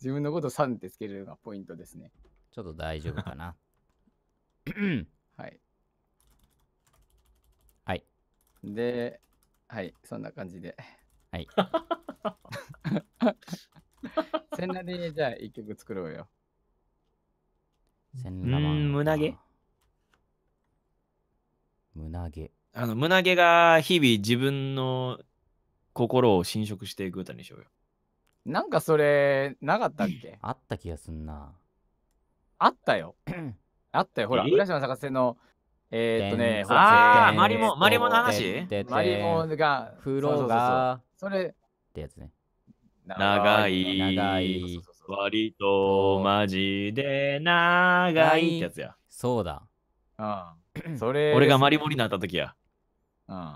自分のこと3ってつけるのがポイントですね。ちょっと大丈夫かな。はい。はい。で、はい、そんな感じで。はい。せんなでじゃあ一曲作ろうよ。せんなまん。胸毛胸毛。あの、胸毛が日々自分の心を侵食していく歌にしようよ。なんかそれ、なかったっけあった気がすんな。あったよ。あったよ。ほら、浦島探せの、えー、っとね、ああ、マリモ、マリモの話マリモが、風呂が、それ、ってやつね。長い、長い、割とマジで長いってやつや。そうだ。うん。それ、俺がマリモになった時や。うん。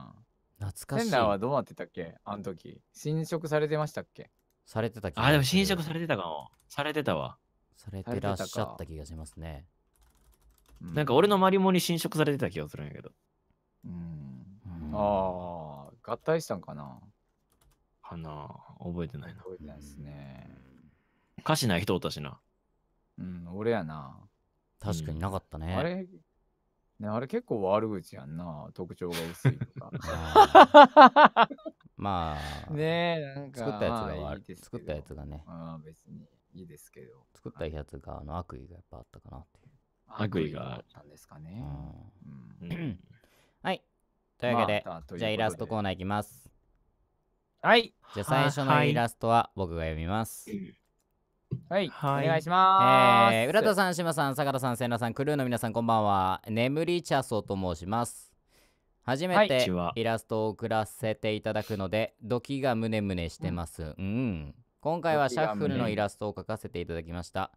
懐かしい。センーはどうなってたっけあの時。侵食されてましたっけされてた気があ、でも侵食されてたかも。されてたわ。されてらっしゃった気がしますね。なんか俺のマリモに侵食されてた気がするんやけど。うん。うん、ああ、合体したんかなかな覚えてないな。覚えてないですね。歌詞ない人おったしな。うん、俺やな。確かになかったね。あれね、あれ結構悪口やんな、特徴が薄いとか。まあ、ねなんか作ったやつが、まあ、作ったやつがね。ああ、別にいいですけど。作ったやつが、あの悪意がやっぱあったかなっていう。悪意があったんですかね。うんはい。というわけで、まあ、じゃあイラストコーナーいきます。はい。じゃあ最初のイラストは僕が読みます。はい、はい、お願いします。えー、浦田さん、島さん、坂田さん、千田さん、クルーの皆さん、こんばんは。眠り茶草と申します。初めてイラストを送らせていただくので、ドキがムネムネしてます、うん、うん、今回はシャッフルのイラストを描かせていただきました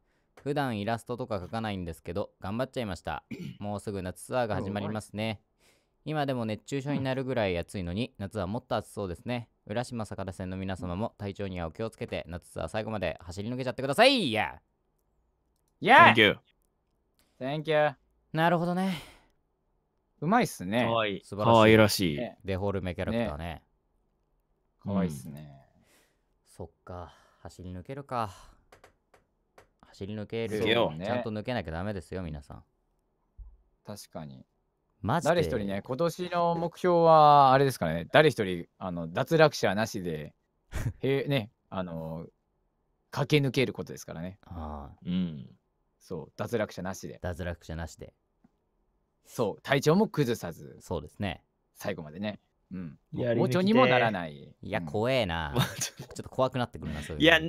普段イラストとか描かないんですけど頑張っちゃいました もうすぐ夏ツアーが始まりますね今でも熱中症になるぐらい暑いのに夏はもっと暑そうですね浦島坂田線の皆様も体調にはお気をつけて夏ツアー最後まで走り抜けちゃってください Yeah! Yeah! Thank you! Thank you! なるほどねうまいっすね。かわいい。素晴らしい。かわいらしい。デフォルメキャラクターね。かわいいっすね。そっか。走り抜けるか。走り抜ける。ちゃんと抜けなきゃダメですよ、皆さん。確かに。マジで誰一人ね、今年の目標は、あれですかね、誰一人、あの、脱落者なしで、へね、あの、駆け抜けることですからね。ああ。うん。そう、脱落者なしで。脱落者なしで。そう体調も崩さずそうですね最後までねうん包丁にもならないいや、怖えな ちょっと怖くなってくるなそういういや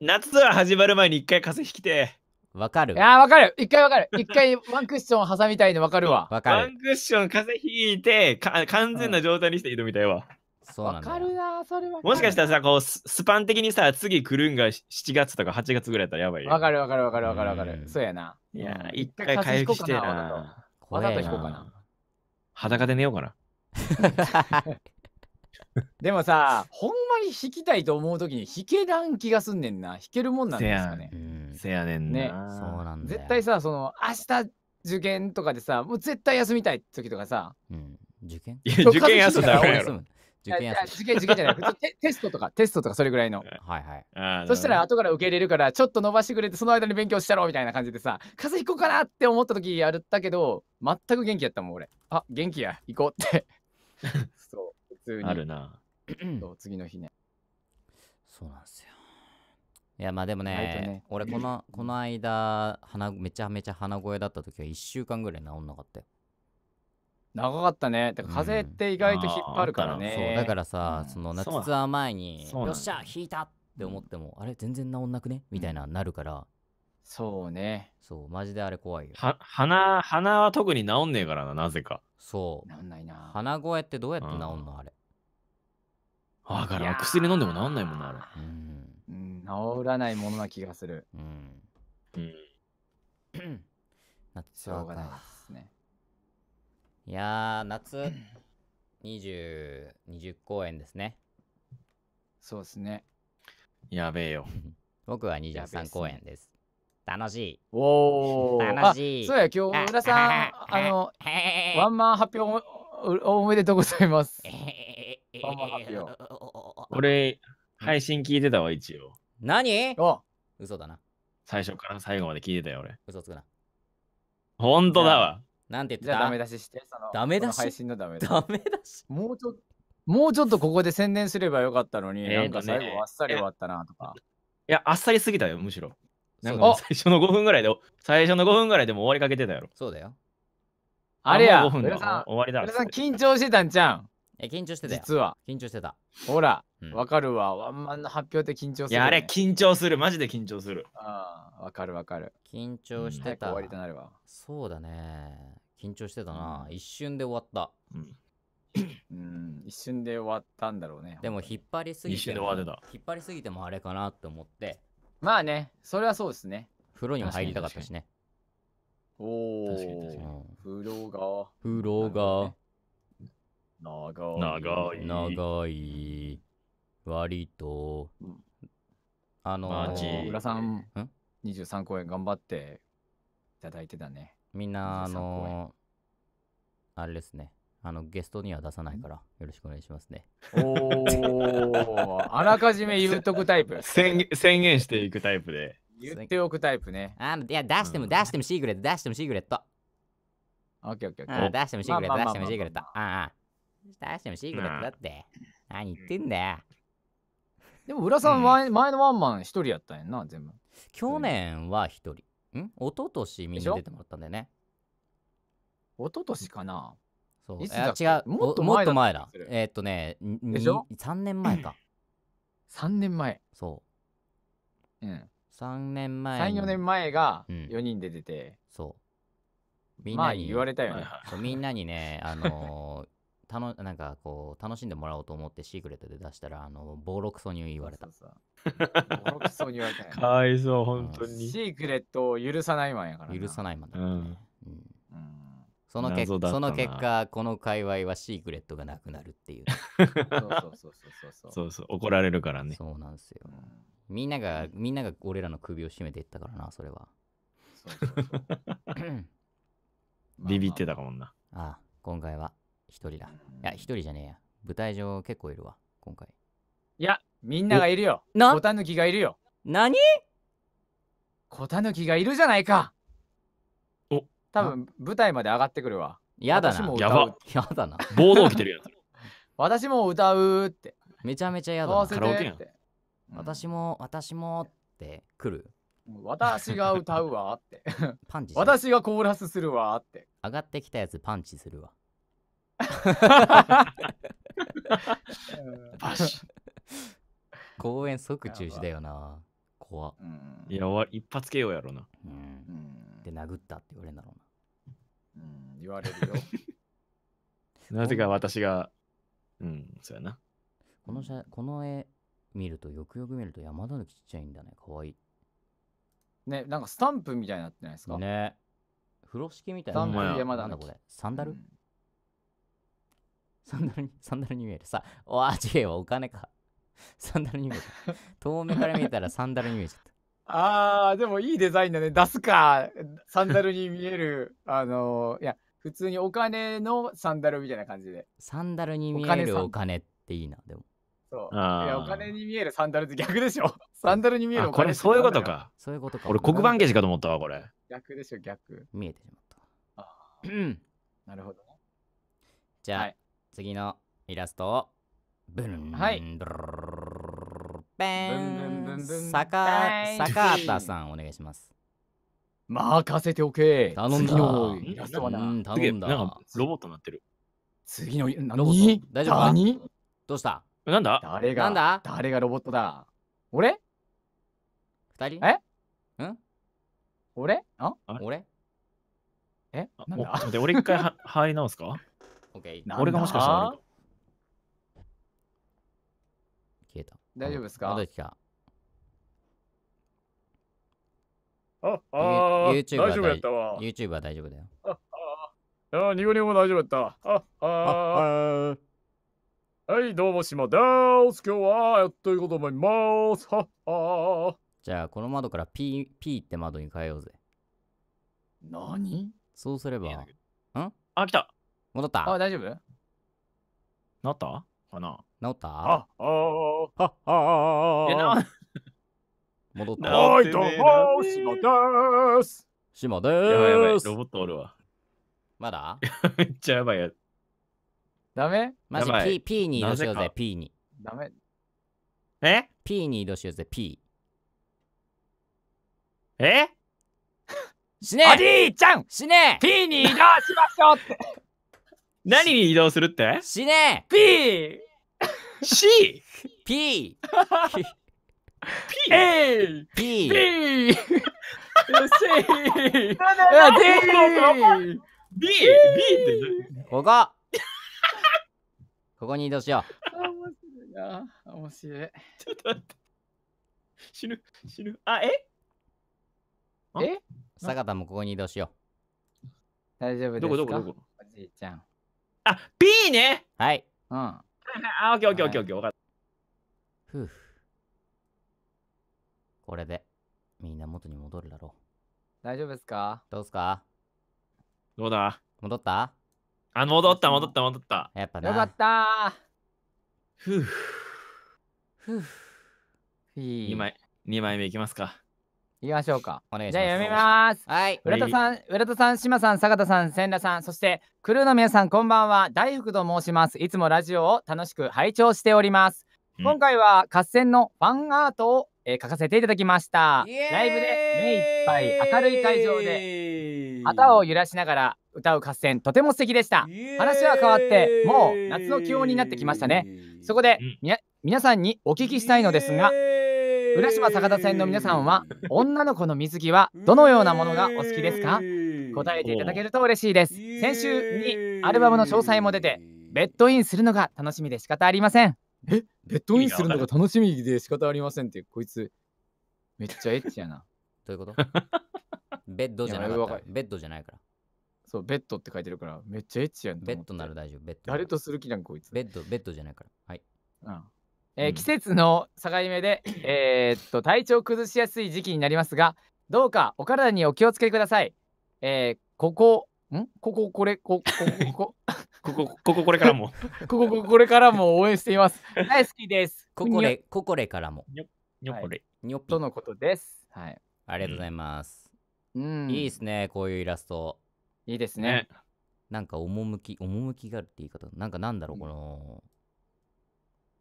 夏空始まる前に一回風邪ひきてわかるいやわかる一回わかる一回ワンクッション挟みたいのわかるわわかるワンクッション風邪ひいてか完全な状態にして挑みたいわ、うんわかるなそれはもしかしたらさこうスパン的にさ次来るんが7月とか8月ぐらいだったらやばいわかるわかるわかるわかるわかるそうやないや一回回復してなわざと引こうかな。裸で寝ようかな。でもさ、ほんまに引きたいと思うときに引けらん気がすんねんな。引けるもんなんですかね。せやねんね。そうなんだ絶対さ、その明日受験とかでさ、もう絶対休みたい時とかさ。うん、受験受験休んだらやろ。受験やつ。受験、受験じゃないテ。テストとか、テストとか、それぐらいの。はいはい。そしたら、後から受け入れるから、ちょっと伸ばしてくれて、その間に勉強したろみたいな感じでさ、風邪ひこうかなって思った時やったけど、全く元気やったもん、俺。あ、元気や、行こうって。そう、普通に。あるな。そう、次の日ね。そうなんですよ。いやまあでもね、ね、俺このこの間鼻めちゃめちゃ鼻声だった時は1週間ぐらい治んなかったよ長かったね。だから風って意外と引っ張るからね。そうだからさ、その夏ツアー前によっしゃ引いたって思っても、あれ全然治んなくねみたいななるから。そうね。そうマジであれ怖いよ。は鼻鼻は特に治んねえからななぜか。そう。んないな。鼻声ってどうやって治んのあれ。わから薬飲んでも治んないもんなあれ。うん。治らないものな気がする。うん。うん。な しょうがないですね。いやー、夏、20、20公演ですね。そうですね。やべえよ。僕は23公演です。楽しい。おお。楽しい。そうや、今日、村さん、あの、ワンマン発表おめでとうございます。ワンマン発表。俺、配信聞いてたわ、一応。何嘘だな。最初から最後まで聞いてたよ、俺。嘘つくな。ほんとだわ。なんて言ってじダメ出ししてそのダメ出し配信のダメ出しダメ出しもうちょっともうちょっとここで宣伝すればよかったのに、えーなんか最後あっさり終わったなとか。いや、あっさりすぎたよ、むしろ。なんか最初の5分ぐらいで、最初の5分ぐらいでも終わりかけてたやろ。そうだよ。あれや、皆さん、終わりだ皆さん緊張してたんちゃんえ、緊張してた実は。緊張してた。ほら、わ、うん、かるわ。ワンマンの発表って緊張する、ね、いや、あれ緊張する。マジで緊張する。ああ、わかるわかる。緊張してた。うん、終わりとなるわ。そうだね。緊張してたな、一瞬で終わった。うん、一瞬で終わったんだろうね。でも引っ張りすぎてった引っ張りすぎてもあれかなって思って。まあね、それはそうですね。風呂にも入りたかったしね。おお、風呂が。風呂が。長い。長い。長い。割と。うん、あのー、浦さん、23公演頑張っていただいてたね。みんな、あのあれですね。あの、ゲストには出さないから、よろしくお願いしますね。おー、あらかじめ言っとくタイプ。宣言していくタイプで。言っておくタイプね。あのいや、出しても出してもシークレット、出してもシークレット。オッケーオッケーオッケー。出してもシークレット、出してもシークレット。ああ。出してもシークレットだって。何言ってんだよ。でも、浦さん前、前のワンマン一人やったんやな、全部。去年は一人。ん一昨年みんな出てもらったんだよね。一昨年かなそう。いや違うもっとっと前だえー、っとね、3年前か。3年前。そう。うん。3年前。3、4年前が4人で出て。うん、そう。みんなに、まあ、言われたよね。そうみんなにね、あのたのなんかこう楽しんでもらおうと思ってシークレットで出したらあのボロクソに言われたそうそうそうボロクソに言われた、かわいそう本当に、シークレットを許さないマんやから許さないマンだね、うん、うんうんその結その結果、この界隈はシークレットがなくなるっていう。そうそうそうそうそう怒られるからね。そうなんですよ。みんなが、みんなが俺らの首を絞めていったからな、それは。そうそうそう ビビってたかもんな。ああ、今回は一人だ。いや、一人じゃねえや。舞台上結構いるわ、今回。いや、みんながいるよ。なコタヌキがいるよ。何コタヌキがいるじゃないか。お多分舞台まで上がってくるわ。やだな。やば。やだな。暴動来てるやつ。私も歌うって。めちゃめちゃやだな。カラオケやん。私も、私もって来る。私が歌うわって。パンチ私がコーラスするわって。上がってきたやつパンチするわ。バシ公演即中止だよな。怖いや、わ一発ようやろな。うな。で、殴ったって言われるんだろうな。うん、言われるよ。なぜか私が、うん、そうやな。この写この絵見ると、よくよく見ると山田のちっちゃいんだね。かわいい。ね、なんかスタンプみたいになってないですかね。風呂敷みたいな。山田抜き。サンダル、うんサンダルに、サンダルに見える。さ、おあ、違えわ、お金か。サンダルに見える。遠目から見えたらサンダルに見えちゃった。ああ、でもいいデザインだね。出すか。サンダルに見える。あのー、いや、普通にお金のサンダルみたいな感じで。サンダルに見えるお金っていいな、でも。そう。いや、お金に見えるサンダルって逆でしょ。サンダルに見えるお金。これそういうことか。そういうことか。俺、黒板消しかと思ったわ、これ。逆でしょ、逆。見えてしまった。あ なるほどね。じゃあ、はい、次のイラストをブンはいルン坂坂畑さんお願いします任せておけ頼んだイラストはな頼んだかロボットになってる次の何大丈夫何どうしたなんだ誰がなんだ誰がロボットだ俺二人えん俺あ俺えなんだ俺一回は 入り直すかオッケー。俺がもしかしたら消えた。大丈夫ですか戻ってた。ああー、y o u t 大丈夫やったわ。YouTube は大丈夫だよ。ああ、ああニコニコも大丈夫やった。ああ、あはい、どうも、し島です。今日はやっといこうと思います。ああじゃあ、この窓から P, P って窓に変えようぜ。何そうすれば。んあ、来た。戻ったあ、大丈夫なったかな治ったあ、あ、あ、あ、あ、あ、あ、戻った。はい、どうも、しもです。しもです。やばいやばい、ロボットおるわ。まだ めっちゃやばいや。ダメマジ P, P に移動しようぜ、P に。ダメ。え ?P に移動しようぜ、P。え死ねえちゃん死ねえ !P に移動しましょうって何に移動するって死ね !P! C! P! P! A! P! B! C! D! B! B ってここここに移動しよう。面白い面白い。ちょっと待って。死ぬ、死ぬ。あ、ええ坂田もここに移動しよう。大丈夫ですかどこどこどこおじいちゃん。あ、P ねはい。うん。あ、オッケーオッケーオッケーオッケー。わかった。ふぅ。これで、みんな元に戻るだろう。大丈夫ですかどうすかどうだ戻ったあ、戻った戻った戻った。やっぱな。よかったー。ふぅ。ふぅ。二枚、二枚目いきますか。行きましょうか。お願いします。じゃあ読みます。はい。浦田さん、浦田さん、島さん、坂田さん、千田さん、そしてクルーの皆さん、こんばんは。大福と申します。いつもラジオを楽しく拝聴しております。今回は合戦のファンアートを、えー、書かせていただきました。ライブで目いっぱい明るい会場で旗を揺らしながら歌う合戦、とても素敵でした。話は変わって、もう夏の気温になってきましたね。そこで、み、うん、皆さんにお聞きしたいのですが、浦島坂田線の皆さんは 女の子の水着はどのようなものがお好きですか答えていただけると嬉しいです先週にアルバムの詳細も出てベッドインするのが楽しみで仕方ありませんえベッドインするのが楽しみで仕方ありませんってこいつめっちゃエッチやなどういうこと ベッドじゃなからベッドじゃないからそうベッドって書いてるからめっちゃエッチやんベッドなら大丈夫ベッド誰とする気なんこいつベッドベッドじゃないからはいうんえーうん、季節の境目で、えー、っと体調崩しやすい時期になりますがどうかお体にお気をつけください。えー、ここんこここれ こここここここここれからも ここここれからも応援しています。大好きです。ここれここれからも。にょにょこれ、にょとのことです。はい。ありがとうございます。うん、いいですねこういうイラスト。いいですね。ねなんか趣趣があるって言い方なんかなんだろうこの。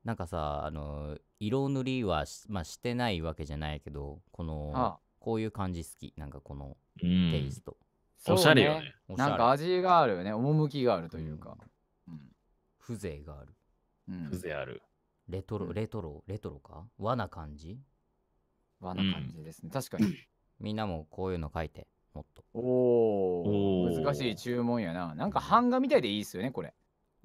なんかさ、あの、色塗りはし,、まあ、してないわけじゃないけど、この、あこういう感じ好き。なんかこのテイスト。おしゃれよね。なんか味があるよね。趣があるというか。うん。風情がある。う風情ある。レトロ、レトロ、レトロか和な感じ和な感じですね。確かに。みんなもこういうの書いて、もっと。おお難しい注文やな。なんか版画みたいでいいっすよね、これ。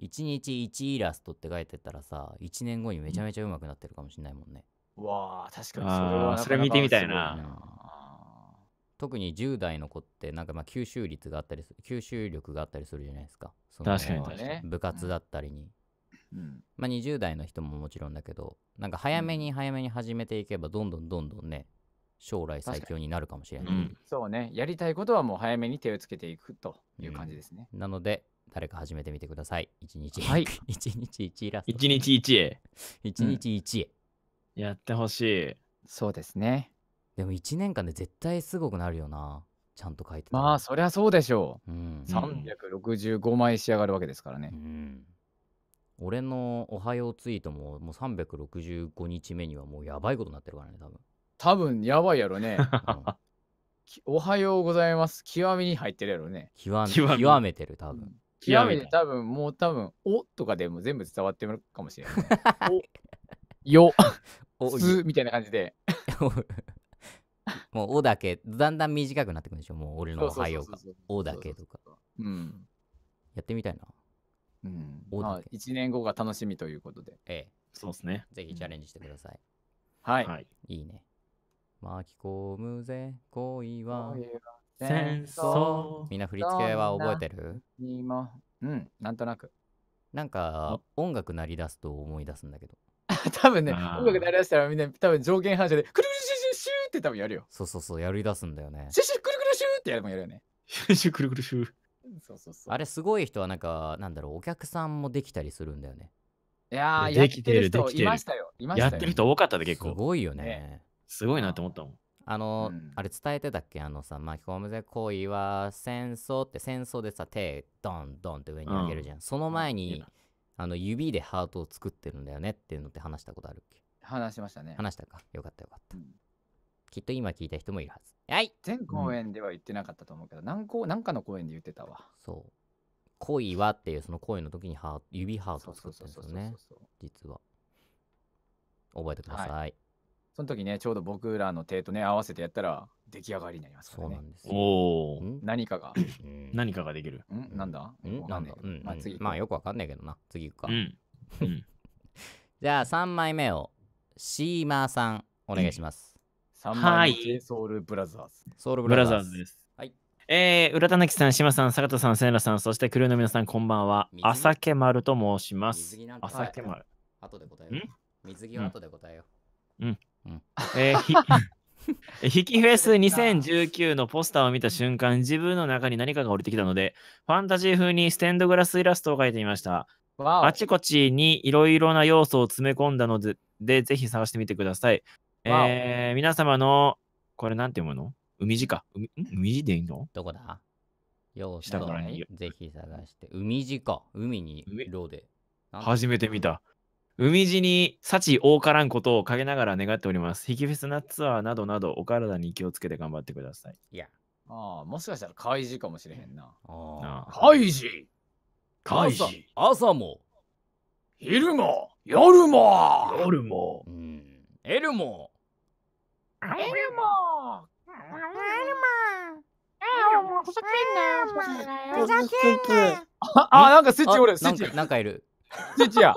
1日1イラストって書いてたらさ、1年後にめちゃめちゃ上手くなってるかもしれないもんね。うわあ、確かにそれはそれ見てみたいな。特に10代の子ってなんかまあ吸収率があったり吸収力があったりするじゃないですか。その確かに、ね、部活だったりに。うん、まあ、20代の人ももちろんだけどなんか早めに早めに始めていけばどんどんどんどんね将来最強になるかもしれない、うん、そうねやりたいことはもう早めに手をつけていくという感じですね、うん、なので誰か始めてみてください。一日、はい、一日一ラスト。一日一絵。日一うん、やってほしい。そうですね。でも1年間で絶対すごくなるよな。ちゃんと書いてまあ、そりゃそうでしょう。うん、365枚仕上がるわけですからね。うん、俺のおはようツイートももう365日目にはもうやばいことになってるからね、多分。多分やばいやろね。うんおはようございます。極みに入ってるやろね。極めてる、多分。極めて多分もう多分「お」とかでも全部伝わってるかもしれない、よ、およ「す」みたいな感じで。もう「お」だけだんだん短くなってくるでしょもう俺の「おはよう」が「お」だけとか。やってみたいな。うん。まあ、1年後が楽しみということで。ええ。そうですね。ぜひチャレンジしてください。はい。いいね。巻き込むぜ、恋は。戦争みんな振り付けは覚えてる今うんなんとなくなんか音楽鳴り出すと思い出すんだけど 多分ね音楽鳴り出したらみんな多分上限反射でくるくるシュシュシュって多分やるよそうそうそうやり出すんだよねシュシュくるくるシュってやるもやるよねシュシュくるくるシュそうそうそうあれすごい人はなんかなんだろうお客さんもできたりするんだよねいやーできてる人いましたよやってる人多かったで結構すごいよね、ね、すごいなって思ったもんあの、うん、あれ伝えてたっけあのさ巻き込むぜ恋は戦争って戦争でさ手ドンドンって上に上げるじゃん、うん、その前に、あの指でハートを作ってるんだよねっていうのって話したことあるっけ話しましたね話したかよかったよかった、うんきっと今聞いた人もいるはず。はい。全公演では言ってなかったと思うけど、何、うん、何かの公演で言ってたわ。そう。恋はっていうその恋の時にハー指ハートを作ってるんですよね。実は。覚えてください。はいその時ね、ちょうど僕らの手とね、合わせてやったら出来上がりになりますそうな。んですおお。何かが。何かができる。なんだうんなんだうんまあ次まあよくわかんないけどな。次行くかう。ん。じゃあ3枚目をシーマーさんお願いします。三は枚いソウルブラザーズ。ソウルブラザーズです。はい。えー、浦田なきさん、島さん、坂田さん、セイラさん、そしてクルーの皆さん、こんばんは水。着朝け丸と申します水着なん。て朝け丸。後で答えよ水着は後で答えよう。うんうん、えー、ひき フェス2019のポスターを見た瞬間、自分の中に何かが降りてきたので、ファンタジー風にステンドグラスイラストを描いてみました。あちこちにいろいろな要素を詰め込んだので、でぜひ探してみてください。えー、皆様の、これなんてうもの海地か。海海地でいいのどこだ要素を、ね、ぜひ探して。海地か。海に色で。初めて見た。海地に幸多からんことを陰ながら願っております。ヒキフェスナツアーなどなどお体に気をつけて頑張ってください。いや。ああ、もしかしたら怪獣かもしれへんな。ああ。怪獣怪獣朝も。昼も夜も夜も。うん。エルモエルモエルもエルもふざけんなよ。ふざけんなあ、なんかスイッチおる。スイッチ。なんかいる。スイッチや。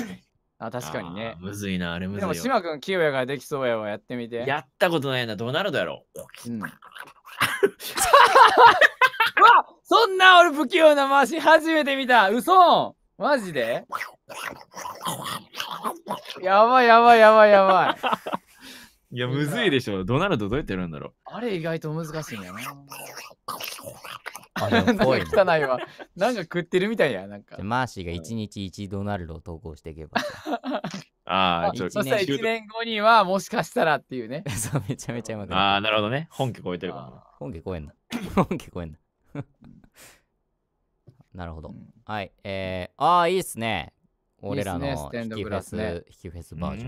あ、確かにね。むずいな、あれむずいでも、島君、清也ができそうやわ、やってみて。やったことないな、どうなるだろ。うん、わそんな俺不器用な回し初めて見た。嘘マジでやばいやばいやばいやばい。いや、むずいでしょ。ドナルドどうやってやるんだろう。あれ意外と難しいんやな。あでないな汚いわ。なんか食ってるみたいや、なんかマーシーが1日1ドナルドを投稿していけば。ああ、ちょっと一年1年後にはもしかしたらっていうね。そう、めちゃめちゃうまくああ、なるほどね。本家超えてるかあ本家超えんな。本家超えんな。なるほど。はい。えー、ああ、いいっすね。俺らのステ引きフェス引きフェスバージョ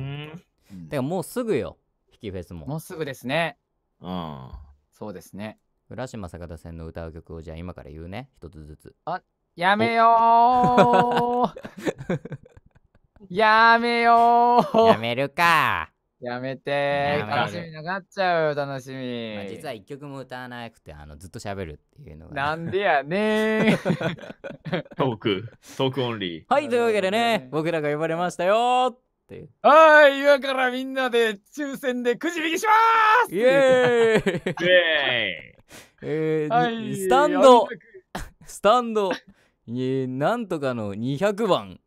ン。てかもうすぐよ。キーフェスも。もうすぐですね。うん。そうですね。浦島坂田線の歌う曲をじゃあ今から言うね。一つずつ。あやめようやめようやめるかやめて楽しみなくなっちゃう楽しみ、まあ、実は一曲も歌わなくてあのずっと喋るっていうのが、ね、なんでやねトークトークオンリーはいというわけでね僕らが呼ばれましたよってはい、今からみんなで抽選でくじ引きしますイェーイ えー、はい、スタンドスタンド、えー、なんとかの200番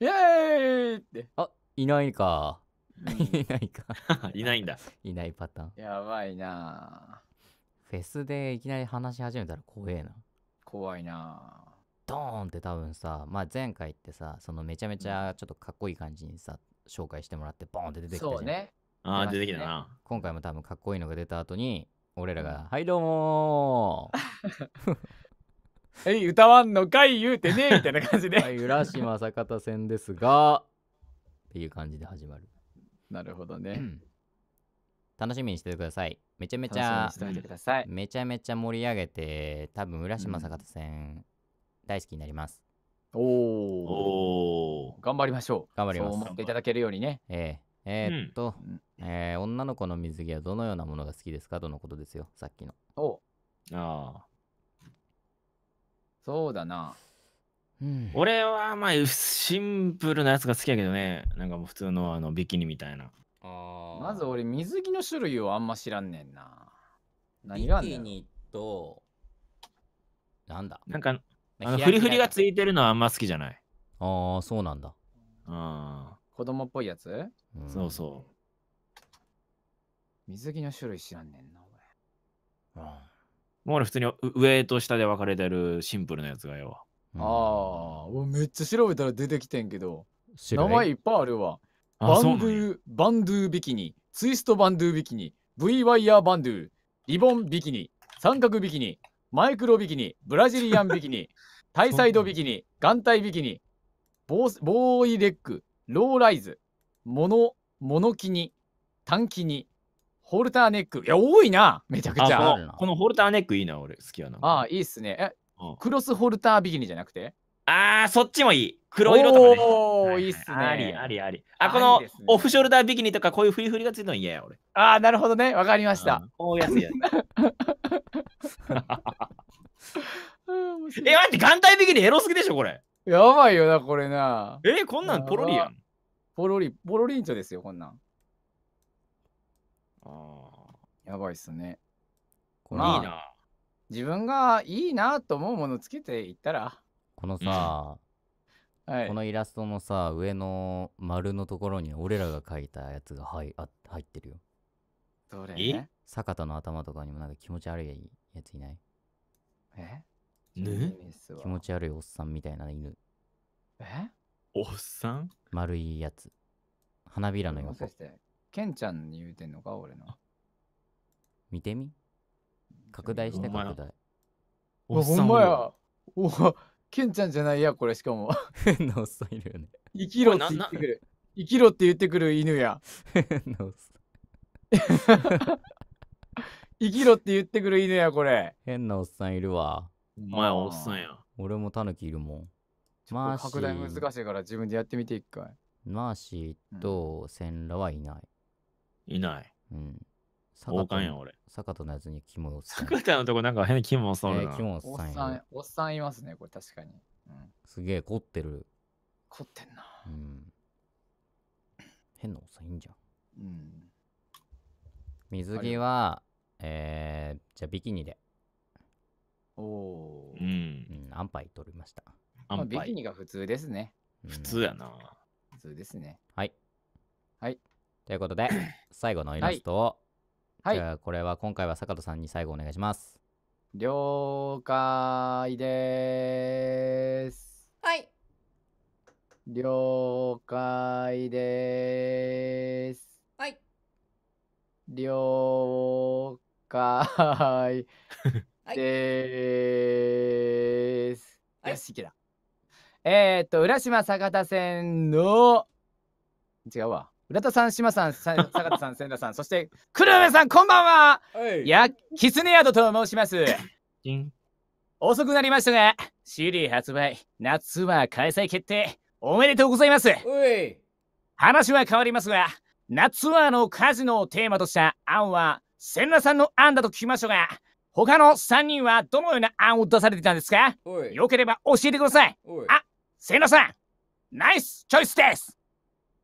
イェーイってあいないか、いないか いないんだいないパターンやばいなフェスでいきなり話し始めたら怖えな怖いなドーンって多分さ、まあ、前回ってさそのめちゃめちゃちょっとかっこいい感じにさ紹介してもらってボーンって出てきたじゃんそうねああ出てきたな、今回も多分かっこいいのが出た後に俺らが「はいどうもー」えい歌わんのかい言うてねみたいな感じで浦島坂田戦ですがっていう感じで始まるなるほどね、うん、楽しみにしててくださいめちゃめちゃめちゃめちゃ盛り上げて多分浦島坂田戦、うん大好きになります。おお頑張りましょう。頑張ります。そう思っていただけるようにね。えー、えー、っと、うん、えー、女の子の水着はどのようなものが好きですかとのことですよ、さっきの。おああ。そうだな。うん、俺はまあシンプルなやつが好きやけどねなんかもう普通のあのビキニみたいなあまず俺水着の種類をあんま知らんねんな何がビキニとなんだなんかあのフリフリがついてるのはあんま好きじゃない。ああ、そうなんだ。うん。子供っぽいやつうんそうそう。水着の種類知らんねんな、うん。もう俺普通に上と下で分かれてるシンプルなやつがよ。俺。ああ、俺めっちゃ調べたら出てきてんけど、種名類前いっぱいあるわ。バンドゥー、バンドゥビキニ、ツイストバンドゥビキニ、V ワイヤーバンドゥリボンビキニ、三角ビキニ、マイクロビキニ、ブラジリアンビキニ、タイサイドビキニ、眼帯ビキニ、ボーボーイレッグ、ローライズ、モノ、モノキニ、短キニ、ホルターネック。いや、多いな、めちゃくちゃ。このホルターネックいいな、俺、好きやな。ああ、いいっすね。え、うん、クロスホルタービキニじゃなくてああ、そっちもいい。黒色とかね。いいっすね。ありありあり。あ、このオフショルダービキニとかこういうフリフリがついてるの嫌や、俺。ああ、なるほどね。わかりました。おお、安いや。え、待って、眼帯ビキニエロすぎでしょ、これ。やばいよな、これな。えこんなんポロリやん。ポロリ、ポロリンチョですよ、こんなん。ああ。やばいっすね。こいいな。自分がいいなと思うものつけていったら。このさ、はい、このイラストのさ上の丸のところに俺らが描いたやつがはいあ入ってるよどれ、ね、坂田の頭とかにもなんか気持ち悪いやついないえね気持ち悪いおっさんみたいな犬えおっさん丸いやつ花びらの横ケンちゃんに言うてんのか俺の見てみ拡大して拡大おっさんおおケンちゃんじゃないや、これしかも。変なおっさんいるよね。生きろって言ってくる。生きろって言ってくる犬や。変なおっさん。生きろって言ってくる犬や、これ。変なおっさんいるわ。お前おっさんや。俺もタヌキいるもん。マーシー。拡大難しいから自分でやってみて一回。マーシーとセンラはいない。いない。うん。大阪やん俺。坂田のやつにキモさん。坂田のとこなんか変にキモさんや、えー、キモさんおっさんいますね、これ確かに。うん、すげえ凝ってる。凝ってんな。うん。変なおっさんいいんじゃん。うん。水着は、えー、じゃあビキニで。おお。うん。安牌取りました。安牌、まあ、ビキニが普通ですね。普通やな。普通ですね。はい。はい。ということで、最後のイラストを、はいはい、じゃあこれは今回は坂戸さんに最後お願いします了解ですはい了解ですはい了解です、はい、よしいけたえー、っと浦島坂田線の違うわ浦田さん、島さん、さ坂田さん、千田さん、そして黒部さん、こんばんは。いや、キツネヤドと申します。遅くなりましたが、CD 発売、夏は開催決定、おめでとうございます。話は変わりますが、夏はのカジノをテーマとした案は、千田さんの案だと聞きましたが、他の3人はどのような案を出されてたんですかよければ教えてください。あ、千田さん、ナイスチョイスです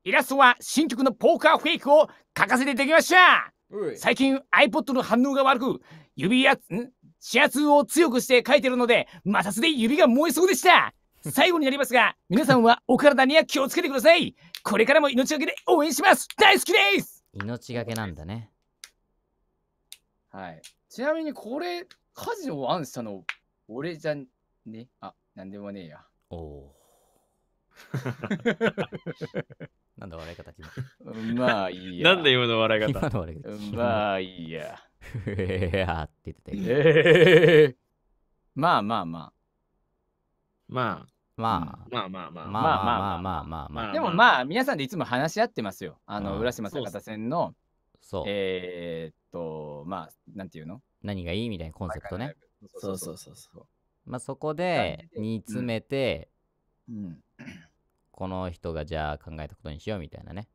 イラストは新曲のポーカーフェイクを書かせていただきました最近 iPod の反応が悪く指や指圧を強くして書いてるので摩擦で指が燃えそうでした最後になりますが皆さんはお体には気をつけてくださいこれからも命がけで応援します大好きです命がけなんだねはいちなみにこれ火事を案したの俺じゃねあなんでもねえやおお なんだ笑い方君。まあいいや。なんで今の笑い方今の笑い方。まあいいや。ふへへやって言ってたまあまあまあ。まあ。まあ、まあまあまあまあまあまあまあまあでもまあ皆さんでいつも話し合ってますよあの浦島坂田線のそうえっとまあなんていうの何がいいみたいなコンセプトねそうそうそうそうまあそこで煮詰めて、うんこの人がじゃあ考えたことにしようみたいなね。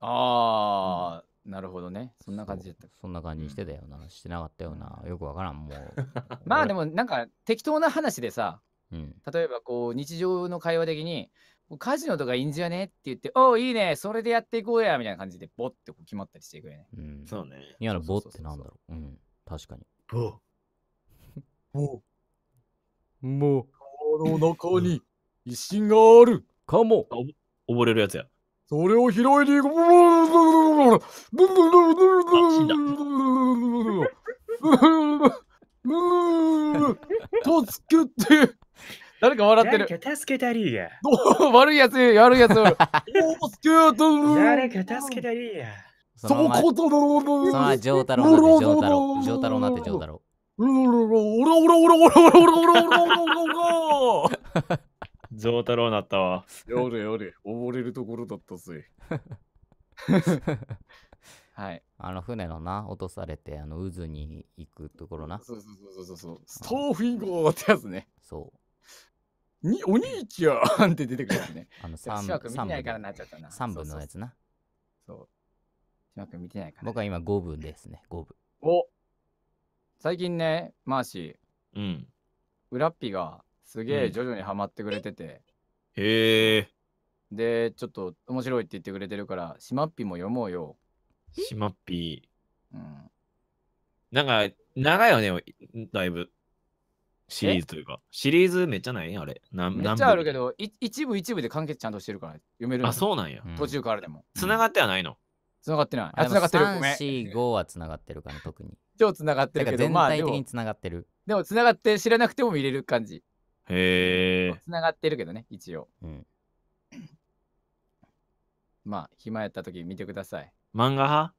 ああ、なるほどね。そんな感じだった。そんな感じしてたよな。してなかったよな。よくわからん、もう。まあでもなんか適当な話でさ、うん、例えばこう日常の会話的に、カジノとかいいんじゃねって言って、おお、いいね、それでやっていこうや、みたいな感じで、ボッてこう決まったりしていくよね。うん、そうね。いや、ボってなんだろう。うん、確かに。ボボう、心の中に石があるかも。溺れるやつや。それを拾いに行こう。助けて。誰か笑ってる。助けたりや。悪いやつ、悪やつ。助けた誰か助けたりや。そこだろうさあ、ジョータロウ。ジョータロウ。ジョータロウなって、ジョータロウ。うろうろろうろうろうろうろうろうろうろうろうろうろうゾウ太郎なったわ。やれやれ、溺れるところだったぜ。はい。あの船のな、落とされて、あの渦に行くところな。そうそうそうそうそう。ストーフィンゴーってやつね。そう。に、お兄ちゃんって出てくるやつね。あの三分。三ないからな分のやつな。そうそうそ見てないから、ね、僕は今5分ですね、5分。お最近ね、マーシー。うん。裏っぴがすげえ徐々にはまってくれてて、へえ。でちょっと面白いって言ってくれてるから「しまっぴ」も読もうよ、しまっぴうん、なんか、長いよね、だいぶ。シリーズというか。シリーズめっちゃないあれ。なめっちゃあるけ。ど一部一部で完結ちゃんとしてるから読めるのあ、そうなんや。途中からでもつながってはないの。繋がってないあ繋がってる3、4、5は繋がってるから、特に。超繋がってるけど全まあ体で的もに繋がってる。でも繋がって知らなくても見れる感じへえ。つながってるけどね、一応。うん、まあ、暇やった時見てください。漫画派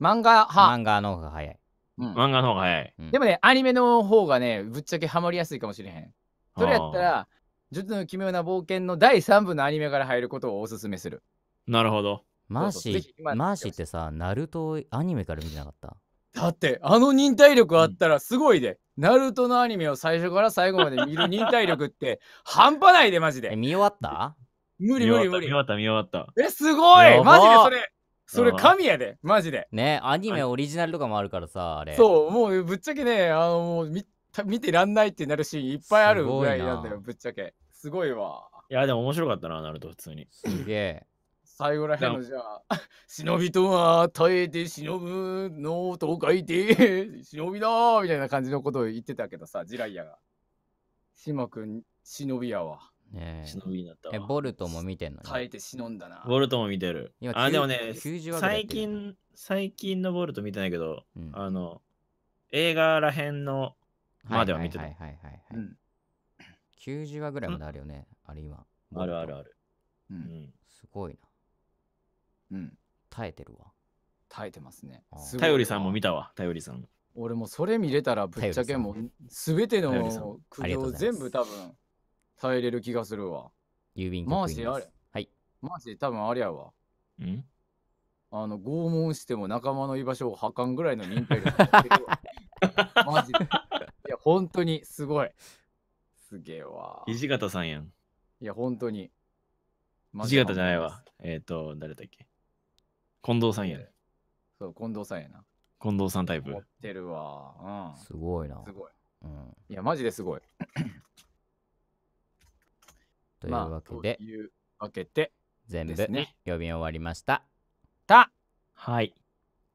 漫画派。漫画の方が早い。うん、漫画の方が早い。でもね、アニメの方がね、ぶっちゃけハマりやすいかもしれへん。それやったら、術の奇妙な冒険の第3部のアニメから入ることをおすすめする。なるほど。マーシー、マーシーってさ、ナルトアニメから見てなかっただってあの忍耐力あったらすごいで、ナルトのアニメを最初から最後まで見る忍耐力って半端ないでマジでえ見終わった無理無理無理見終わった見終わったえすごいマジでそれそれ神やでマジでねアニメオリジナルとかもあるからさあれそうもうぶっちゃけねあのもう見見てらんないってなるシーンいっぱいあるぐらいなんだよぶっちゃけすごいわいやでも面白かったなナルト普通にすげえ最後らへんのじゃあ、忍びとは耐えて忍ぶのと書いて、忍びだみたいな感じのことを言ってたけどさ、ジライヤが。島ん、忍びやわ。ねえ、忍びになったわえ、ボルトも見てんの耐えて忍んだな。ボルトも見てる。あ、でもね、最近、最近のボルト見てないけど、うんあの、映画らへんの、までは見てないはいはいはい、90話ぐらいまであるよね、あれ今。あるあるある。うん。すごいな。うん。耐えてるわ。耐えてますねす頼りさんも見たわ、頼りさん。俺もそれ見れたらぶっちゃけもう全ての苦情全部、た部多分耐えれる気がするわ。郵便マ局員ジであれはい。マジで多分あれやわ。うんあの拷問しても仲間の居場所を破かんぐらいの人耐ってるわ マジで。いや本当にすごい。すげえわ。い土方さんやん。や本当に。土方じゃないわ。えっ、と、誰だっけ近藤さんや。そう、近藤さんやな。近藤さんタイプ。持ってるわ。うん。すごいな。すごい。うん、いや、マジですごい。というわけで、まあ、いうわけで全部、ね、読み終わりました。たはい、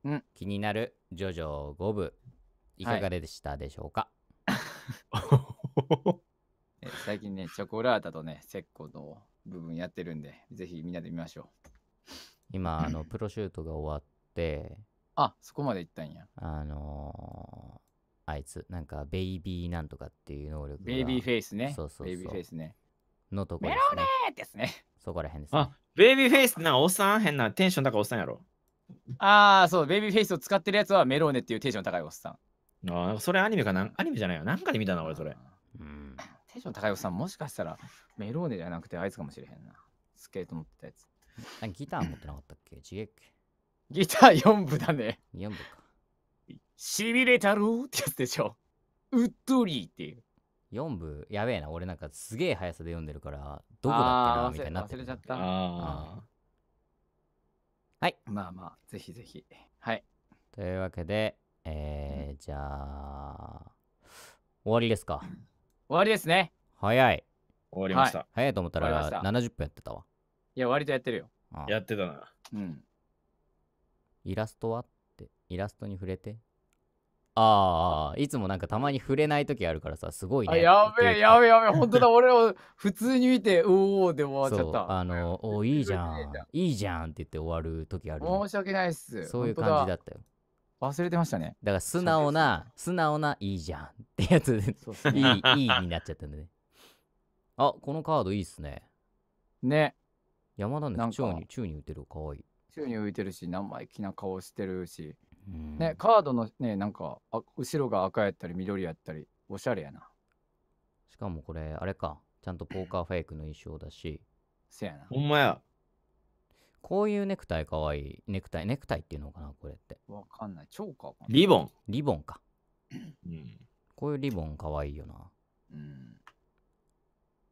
うん。気になるジョジョ5部、いかがでしたでしょうか、はい、最近ね、チョコラータとね、セッコの部分やってるんで、ぜひみんなで見ましょう。今あのプロシュートが終わってあそこまで行ったんやあのーあいつなんかベイビーなんとかっていう能力がベイビーフェイスねそうそうそうベイビーフェイスねのとこメロですねーネですねそこらんですねあベイビーフェイスってなんかおっさん変なテンション高いおっさんやろああそうベイビーフェイスを使ってるやつはメローネっていうテンション高いおっさんああそれアニメかなアニメじゃないよなんかで見たな俺それうんテンション高いおっさんもしかしたらメローネじゃなくてあいつかもしれへんなスケート乗ってたやつなんかギター持ってなかったっけ違えっけギター4部だね。4部か。しびれたろってやつでしょ。うっとりっていう。4部、やべえな。俺なんかすげえ速さで読んでるから、どこだったなみたいになって忘れちゃった。はい。まあまあ、ぜひぜひ。はい。というわけで、えー、うん、じゃあ、終わりですか。終わりですね。早い。終わりました。はい、早いと思ったら70分やってたわ。いや、割とやってるよ。ああやってたな。うん。イラストはって、イラストに触れて。ああ、いつもなんかたまに触れない時あるからさ、すごいね。やべえ、やべえ、やべえ、本当だ、俺を普通に見て、おおで終わっちゃそっう、た。あの、おお、いいじゃん、いいじゃんって言って終わる時あるね、申し訳ないっす。そういう感じだったよ。忘れてましたね。だから素直な、素直ないいじゃんってやつで、いい、いいになっちゃったんでね。あ、このカードいいっすね。ね。山田ね、宙に、宙に浮いてる、かわいい。宙に浮いてるし、生意気な顔してるし、ね、カードのね、なんかあ、後ろが赤やったり、緑やったり、おしゃれやな。しかもこれ、あれか、ちゃんとポーカーフェイクの衣装だし。せやな。ほんまや。こういうネクタイかわいい。ネクタイ、ネクタイっていうのかな、これって。わかんない。超かリボン。リボンか。うん、こういうリボンかわいいよな。うん。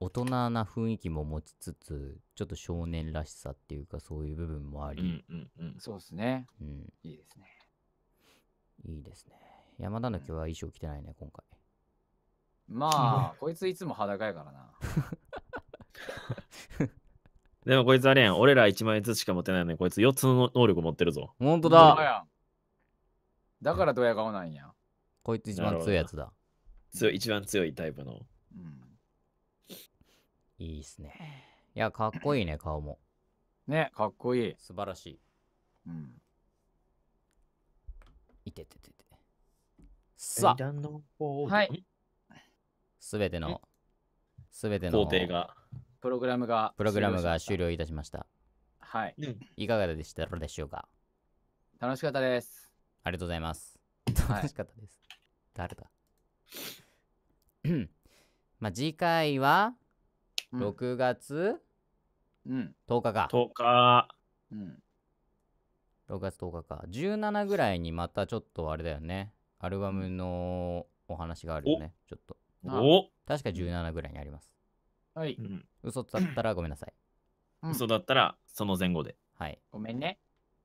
大人な雰囲気も持ちつつちょっと少年らしさっていうかそういう部分もあり、うんうんうん、そうですね、うん、いいですねいいですね山田の今日は衣装着てないね今回まあ こいついつも裸やからな でもこいつあれやん俺ら1枚ずつしか持ってないのにこいつ4つの能力持ってるぞほんとだだからドヤ顔なんやこいつ一番強いやつだ強い一番強いタイプの、うんいいっすね。いや、かっこいいね、顔も。ね、かっこいい。素晴らしい。うん。いてててて。さあ、はい。すべての、すべての工程が、プログラムが、プログラムが終了いたしました。はい。いかがでしたでしょうか楽しかったです。ありがとうございます。楽しかったです。誰だ まあ次回は、うん6月うん。10日か。10日。うん。6月10日か。17ぐらいにまたちょっとあれだよね。アルバムのお話があるよね。ちょっと。お確か17ぐらいにあります。はいう。ん嘘だったらごめんなさい。うん嘘だったら、その前後で。はい。ごめんね。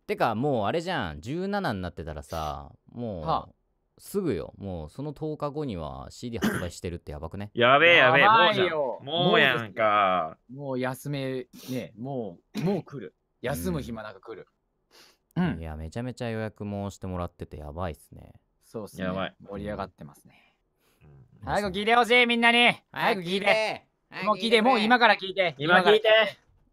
てか、もうあれじゃん。17になってたらさ、もはうすぐよ。もうその10日後には CD 発売してるってやばくね。やべえやべえ、もうじゃん。もうやんか。もう休め、ね、もう、もう来る。休む暇なく来る。うん。いや、めちゃめちゃ予約もしてもらっててやばいっすね。そうっすね。やばい。盛り上がってますね。早く聞いてほしい、みんなに。早く聞いて。もう聞いて、もう今から聞いて。今聞いて。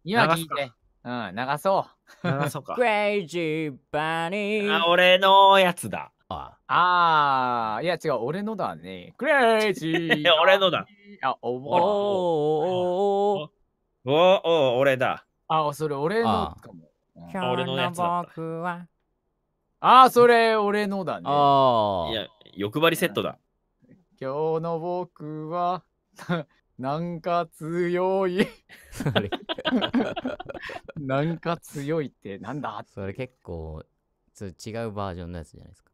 今聞いて。うん、流そう。流そうか。クレイジーバニー。あ、俺のやつだ。あああ、いや違う、俺のだね。クレイジー。いや、俺のだ。あ、おぼろ。おおおおおおお俺だ。あ、それ俺のかも。あ、俺のやつだった。あ、それ俺のだね。ああ。いや、欲張りセットだ。今日の僕は、なんか強い なんか強いってなんだそれ結構違うバージョンのやつじゃないですか。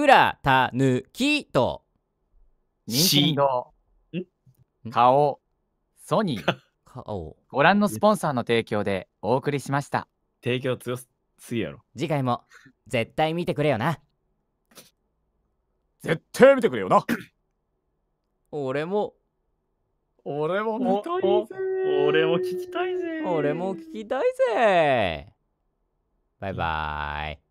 うらたぬきとし顔ソニー顔 ご覧のスポンサーの提供でお送りしました提供強すぎやろ次回も絶対見てくれよな絶対見てくれよな 俺も俺も見たいぜ俺も聞きたいぜ俺も聞きたいぜバイバイ